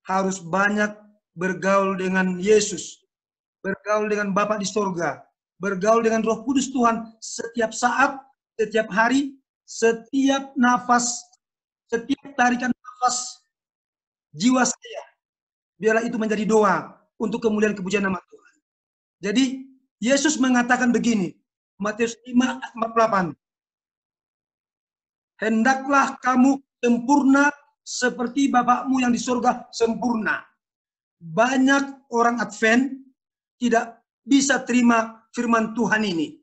harus banyak bergaul dengan Yesus, bergaul dengan Bapa di sorga, bergaul dengan Roh Kudus Tuhan setiap saat, setiap hari, setiap nafas setiap tarikan nafas jiwa saya, biarlah itu menjadi doa untuk kemuliaan kepujian nama Tuhan. Jadi, Yesus mengatakan begini, Matius 5, 48. Hendaklah kamu sempurna seperti Bapakmu yang di surga sempurna. Banyak orang Advent tidak bisa terima firman Tuhan ini.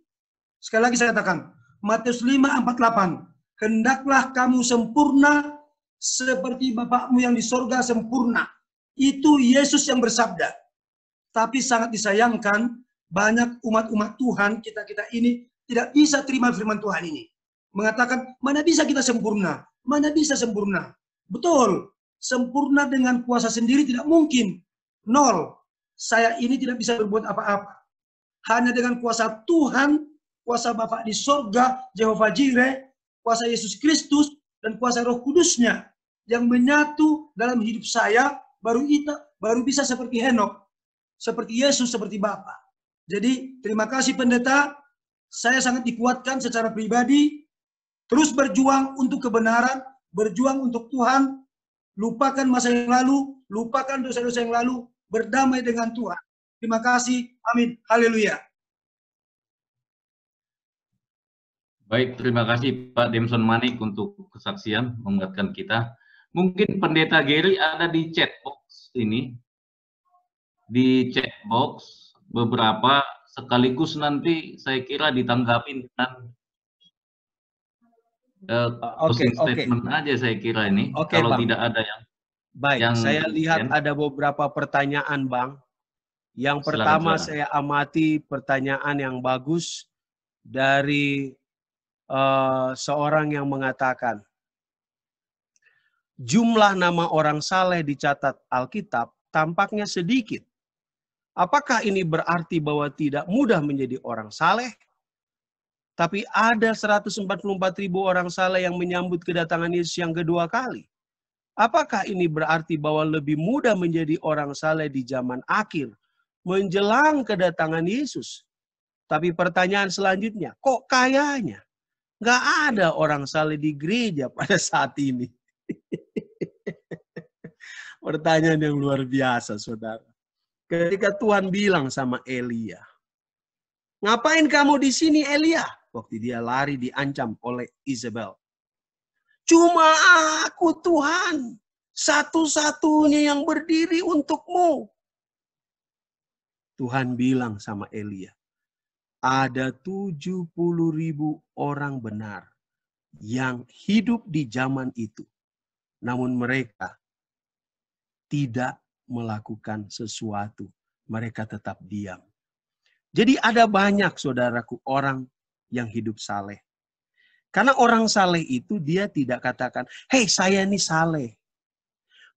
Sekali lagi saya katakan, Matius 5, 48 hendaklah kamu sempurna seperti Bapakmu yang di sorga sempurna. Itu Yesus yang bersabda. Tapi sangat disayangkan, banyak umat-umat Tuhan, kita-kita ini, tidak bisa terima firman Tuhan ini. Mengatakan, mana bisa kita sempurna? Mana bisa sempurna? Betul, sempurna dengan kuasa sendiri tidak mungkin. Nol, saya ini tidak bisa berbuat apa-apa. Hanya dengan kuasa Tuhan, kuasa Bapak di sorga, Jehovah Jireh, kuasa Yesus Kristus dan kuasa Roh Kudusnya yang menyatu dalam hidup saya baru kita baru bisa seperti Henok, seperti Yesus, seperti Bapa. Jadi terima kasih pendeta, saya sangat dikuatkan secara pribadi terus berjuang untuk kebenaran, berjuang untuk Tuhan, lupakan masa yang lalu, lupakan dosa-dosa yang lalu, berdamai dengan Tuhan. Terima kasih. Amin. Haleluya. Baik, terima kasih Pak Demson Manik untuk kesaksian mengingatkan kita. Mungkin Pendeta Gary ada di chat box ini. Di chat box beberapa sekaligus nanti saya kira ditanggapin dengan uh, okay, statement aja saya kira ini. Okay, kalau Bang. tidak ada yang Baik, yang saya lihat ada beberapa pertanyaan, Bang. Yang pertama Selamat saya amati pertanyaan yang bagus dari uh, seorang yang mengatakan jumlah nama orang saleh dicatat Alkitab tampaknya sedikit. Apakah ini berarti bahwa tidak mudah menjadi orang saleh? Tapi ada 144 ribu orang saleh yang menyambut kedatangan Yesus yang kedua kali. Apakah ini berarti bahwa lebih mudah menjadi orang saleh di zaman akhir menjelang kedatangan Yesus? Tapi pertanyaan selanjutnya, kok kayanya? Nggak ada orang saleh di gereja pada saat ini. Pertanyaan yang luar biasa, saudara. Ketika Tuhan bilang sama Elia, ngapain kamu di sini Elia? Waktu dia lari diancam oleh Isabel. Cuma aku Tuhan, satu-satunya yang berdiri untukmu. Tuhan bilang sama Elia, ada 70 ribu orang benar yang hidup di zaman itu. Namun mereka tidak melakukan sesuatu. Mereka tetap diam. Jadi ada banyak saudaraku orang yang hidup saleh. Karena orang saleh itu dia tidak katakan, hei saya ini saleh.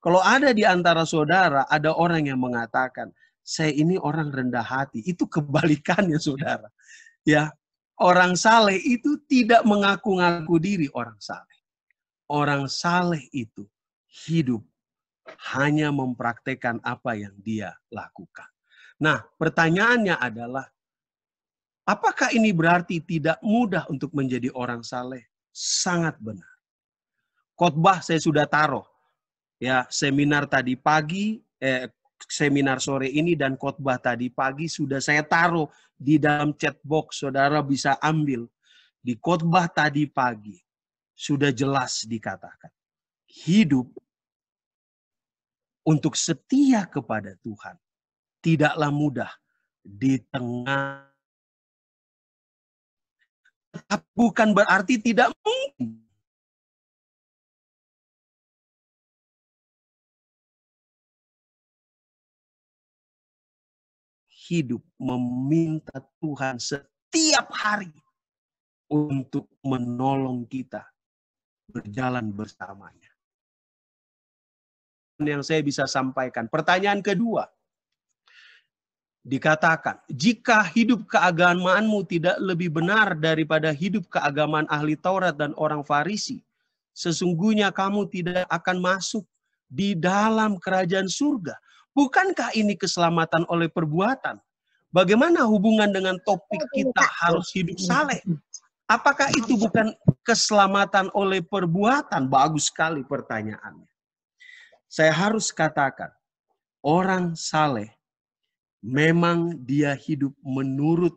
Kalau ada di antara saudara, ada orang yang mengatakan, saya ini orang rendah hati. Itu kebalikannya, saudara. Ya, orang saleh itu tidak mengaku-ngaku diri orang saleh. Orang saleh itu hidup hanya mempraktekkan apa yang dia lakukan. Nah, pertanyaannya adalah, apakah ini berarti tidak mudah untuk menjadi orang saleh? Sangat benar. Khotbah saya sudah taruh. Ya, seminar tadi pagi, eh, seminar sore ini dan khotbah tadi pagi sudah saya taruh di dalam chat box. Saudara bisa ambil di khotbah tadi pagi. Sudah jelas dikatakan. Hidup untuk setia kepada Tuhan tidaklah mudah di tengah bukan berarti tidak mungkin hidup meminta Tuhan setiap hari untuk menolong kita berjalan bersamanya. Yang saya bisa sampaikan. Pertanyaan kedua. Dikatakan, jika hidup keagamaanmu tidak lebih benar daripada hidup keagamaan ahli Taurat dan orang Farisi, sesungguhnya kamu tidak akan masuk di dalam kerajaan surga. Bukankah ini keselamatan oleh perbuatan? Bagaimana hubungan dengan topik iya, kita harus hidup iya. saleh? Apakah itu bukan keselamatan oleh perbuatan? Bagus sekali pertanyaannya. Saya harus katakan, orang saleh memang dia hidup menurut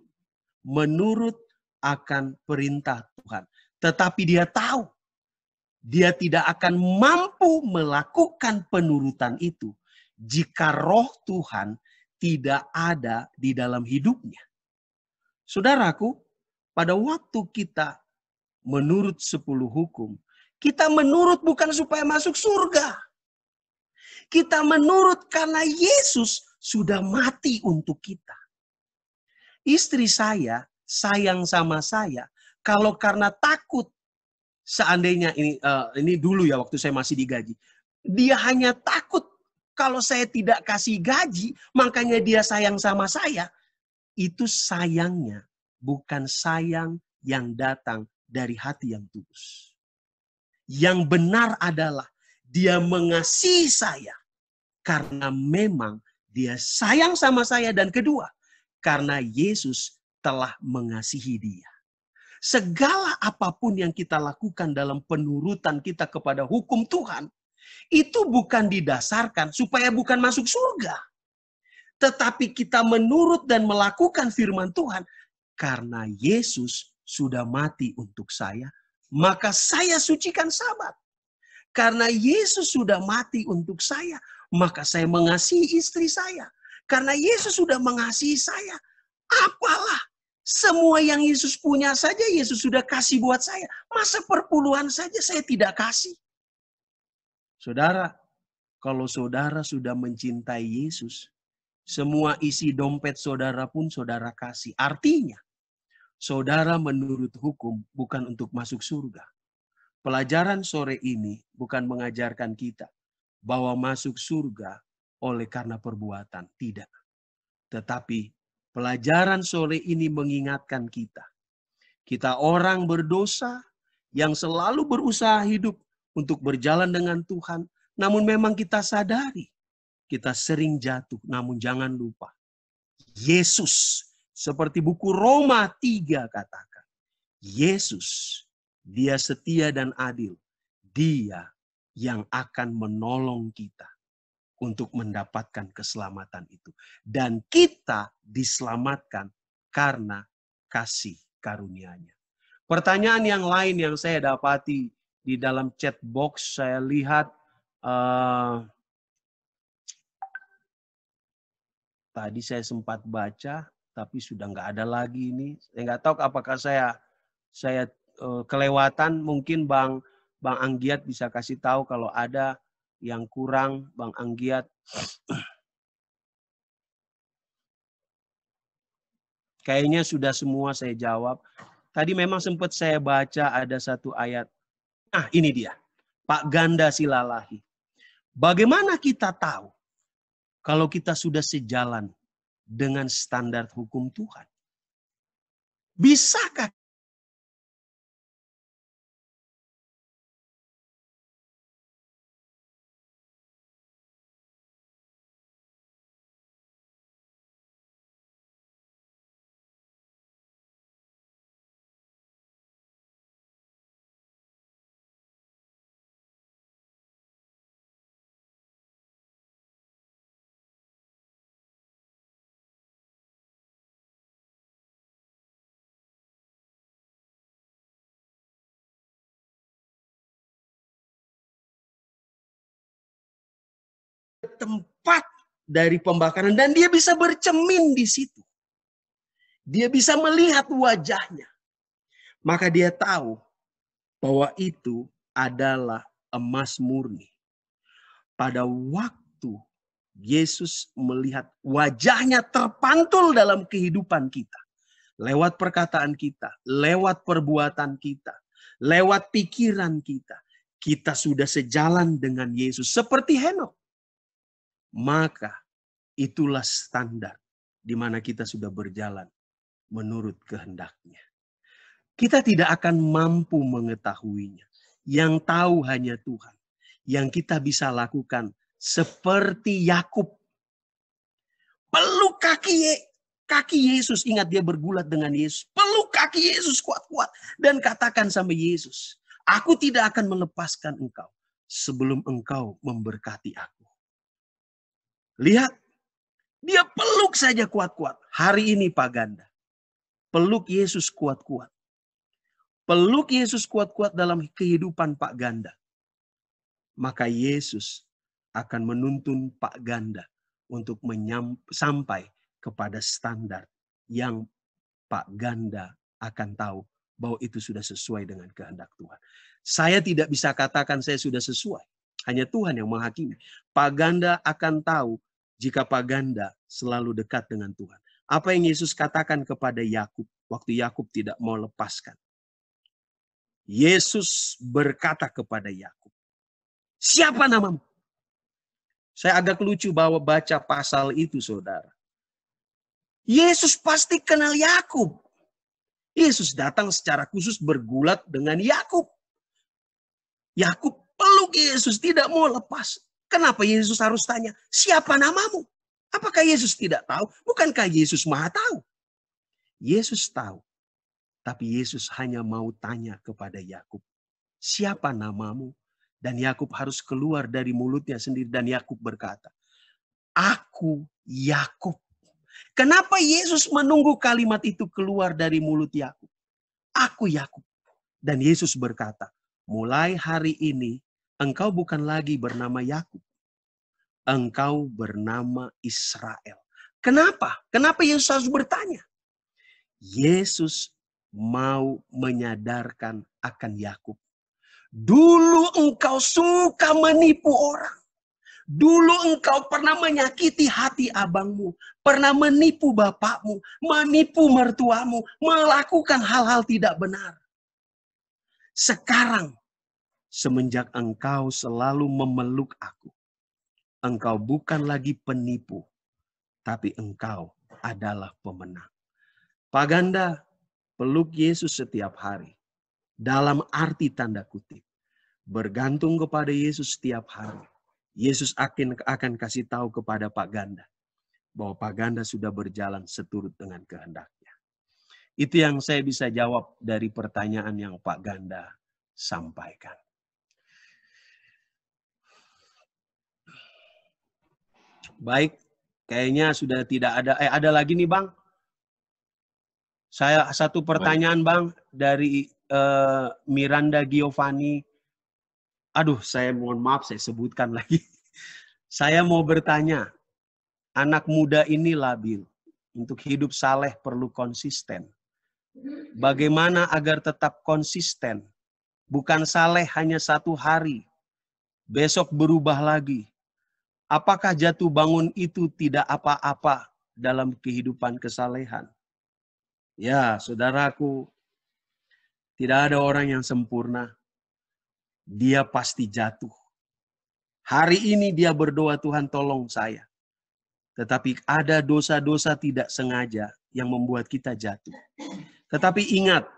menurut akan perintah Tuhan. Tetapi dia tahu dia tidak akan mampu melakukan penurutan itu jika roh Tuhan tidak ada di dalam hidupnya. Saudaraku, pada waktu kita menurut sepuluh hukum, kita menurut bukan supaya masuk surga. Kita menurut karena Yesus sudah mati untuk kita. Istri saya sayang sama saya kalau karena takut seandainya ini uh, ini dulu ya waktu saya masih digaji. Dia hanya takut kalau saya tidak kasih gaji, makanya dia sayang sama saya. Itu sayangnya, bukan sayang yang datang dari hati yang tulus. Yang benar adalah dia mengasihi saya karena memang dia sayang sama saya dan kedua karena Yesus telah mengasihi dia. Segala apapun yang kita lakukan dalam penurutan kita kepada hukum Tuhan itu bukan didasarkan supaya bukan masuk surga. Tetapi kita menurut dan melakukan firman Tuhan karena Yesus sudah mati untuk saya, maka saya sucikan sabat. Karena Yesus sudah mati untuk saya, maka saya mengasihi istri saya. Karena Yesus sudah mengasihi saya, apalah semua yang Yesus punya saja Yesus sudah kasih buat saya. Masa perpuluhan saja saya tidak kasih? Saudara, kalau saudara sudah mencintai Yesus, semua isi dompet saudara pun saudara kasih. Artinya, saudara menurut hukum bukan untuk masuk surga. Pelajaran sore ini bukan mengajarkan kita bahwa masuk surga oleh karena perbuatan, tidak. Tetapi pelajaran sore ini mengingatkan kita. Kita orang berdosa yang selalu berusaha hidup untuk berjalan dengan Tuhan. Namun memang kita sadari, kita sering jatuh. Namun jangan lupa, Yesus, seperti buku Roma 3 katakan, Yesus, dia setia dan adil. Dia yang akan menolong kita untuk mendapatkan keselamatan itu. Dan kita diselamatkan karena kasih karunia-Nya. Pertanyaan yang lain yang saya dapati di dalam chat box saya lihat uh, tadi saya sempat baca tapi sudah nggak ada lagi ini. Saya nggak tahu apakah saya saya uh, kelewatan. Mungkin Bang Bang Anggiat bisa kasih tahu kalau ada yang kurang, Bang Anggiat. Kayaknya sudah semua saya jawab. Tadi memang sempat saya baca ada satu ayat Nah, ini dia. Pak Ganda Silalahi. Bagaimana kita tahu kalau kita sudah sejalan dengan standar hukum Tuhan? Bisakah tempat dari pembakaran dan dia bisa bercemin di situ. Dia bisa melihat wajahnya. Maka dia tahu bahwa itu adalah emas murni. Pada waktu Yesus melihat wajahnya terpantul dalam kehidupan kita. Lewat perkataan kita, lewat perbuatan kita, lewat pikiran kita. Kita sudah sejalan dengan Yesus. Seperti Henok maka itulah standar di mana kita sudah berjalan menurut kehendaknya. Kita tidak akan mampu mengetahuinya. Yang tahu hanya Tuhan. Yang kita bisa lakukan seperti Yakub. Peluk kaki kaki Yesus. Ingat dia bergulat dengan Yesus. Peluk kaki Yesus kuat-kuat. Dan katakan sama Yesus. Aku tidak akan melepaskan engkau sebelum engkau memberkati aku. Lihat, dia peluk saja kuat-kuat. Hari ini Pak Ganda, peluk Yesus kuat-kuat. Peluk Yesus kuat-kuat dalam kehidupan Pak Ganda. Maka Yesus akan menuntun Pak Ganda untuk sampai kepada standar yang Pak Ganda akan tahu bahwa itu sudah sesuai dengan kehendak Tuhan. Saya tidak bisa katakan saya sudah sesuai. Hanya Tuhan yang menghakimi. Pak Ganda akan tahu jika paganda selalu dekat dengan Tuhan. Apa yang Yesus katakan kepada Yakub waktu Yakub tidak mau lepaskan. Yesus berkata kepada Yakub, "Siapa namamu?" Saya agak lucu bahwa baca pasal itu, Saudara. Yesus pasti kenal Yakub. Yesus datang secara khusus bergulat dengan Yakub. Yakub peluk Yesus, tidak mau lepas. Kenapa Yesus harus tanya, siapa namamu? Apakah Yesus tidak tahu? Bukankah Yesus maha tahu? Yesus tahu. Tapi Yesus hanya mau tanya kepada Yakub, siapa namamu? Dan Yakub harus keluar dari mulutnya sendiri dan Yakub berkata, aku Yakub. Kenapa Yesus menunggu kalimat itu keluar dari mulut Yakub? Aku Yakub. Dan Yesus berkata, mulai hari ini engkau bukan lagi bernama Yakub. Engkau bernama Israel. Kenapa? Kenapa Yesus harus bertanya? Yesus mau menyadarkan akan Yakub. Dulu engkau suka menipu orang. Dulu engkau pernah menyakiti hati abangmu, pernah menipu bapakmu, menipu mertuamu, melakukan hal-hal tidak benar. Sekarang semenjak engkau selalu memeluk aku. Engkau bukan lagi penipu, tapi engkau adalah pemenang. Paganda peluk Yesus setiap hari dalam arti tanda kutip. Bergantung kepada Yesus setiap hari. Yesus akan, akan kasih tahu kepada Pak Ganda bahwa Pak Ganda sudah berjalan seturut dengan kehendaknya. Itu yang saya bisa jawab dari pertanyaan yang Pak Ganda sampaikan. Baik, kayaknya sudah tidak ada. Eh, ada lagi nih Bang. Saya satu pertanyaan Bang dari uh, Miranda Giovanni. Aduh, saya mohon maaf saya sebutkan lagi. saya mau bertanya, anak muda ini labil. Untuk hidup saleh perlu konsisten. Bagaimana agar tetap konsisten? Bukan saleh hanya satu hari, besok berubah lagi, Apakah jatuh bangun itu tidak apa-apa dalam kehidupan kesalehan? Ya, saudaraku, tidak ada orang yang sempurna. Dia pasti jatuh. Hari ini dia berdoa, Tuhan tolong saya. Tetapi ada dosa-dosa tidak sengaja yang membuat kita jatuh. Tetapi ingat,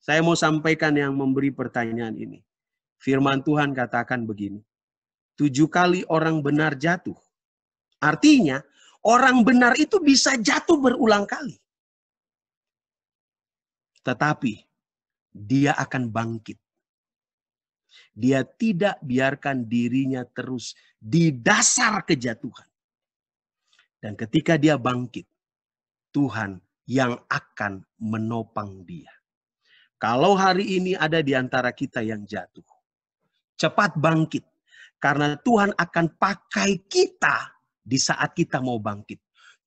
saya mau sampaikan yang memberi pertanyaan ini. Firman Tuhan katakan begini tujuh kali orang benar jatuh. Artinya, orang benar itu bisa jatuh berulang kali. Tetapi, dia akan bangkit. Dia tidak biarkan dirinya terus di dasar kejatuhan. Dan ketika dia bangkit, Tuhan yang akan menopang dia. Kalau hari ini ada di antara kita yang jatuh, cepat bangkit karena Tuhan akan pakai kita di saat kita mau bangkit.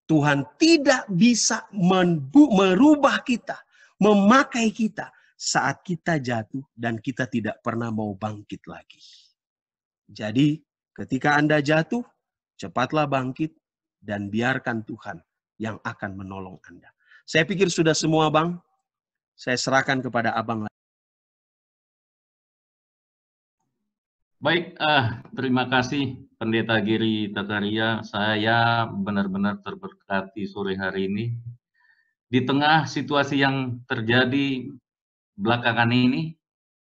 Tuhan tidak bisa merubah kita, memakai kita saat kita jatuh dan kita tidak pernah mau bangkit lagi. Jadi, ketika Anda jatuh, cepatlah bangkit dan biarkan Tuhan yang akan menolong Anda. Saya pikir sudah semua, Bang. Saya serahkan kepada Abang. Baik, uh, terima kasih Pendeta Giri Takaria. Saya benar-benar terberkati sore hari ini. Di tengah situasi yang terjadi belakangan ini,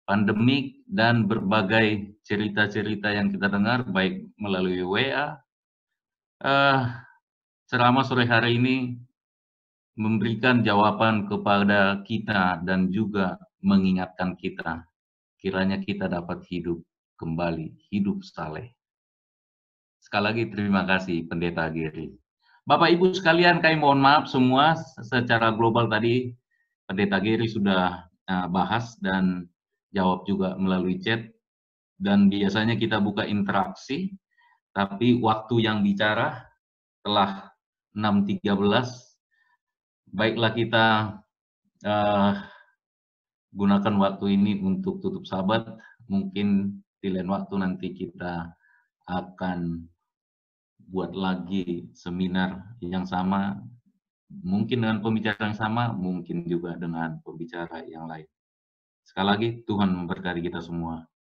pandemik dan berbagai cerita-cerita yang kita dengar, baik melalui WA, uh, eh, ceramah sore hari ini memberikan jawaban kepada kita dan juga mengingatkan kita. Kiranya kita dapat hidup kembali hidup saleh. Sekali lagi terima kasih Pendeta Giri. Bapak Ibu sekalian kami mohon maaf semua secara global tadi Pendeta Giri sudah eh, bahas dan jawab juga melalui chat dan biasanya kita buka interaksi tapi waktu yang bicara telah 6.13 baiklah kita uh, gunakan waktu ini untuk tutup sahabat mungkin di lain waktu nanti kita akan buat lagi seminar yang sama, mungkin dengan pembicara yang sama, mungkin juga dengan pembicara yang lain. Sekali lagi, Tuhan memberkati kita semua.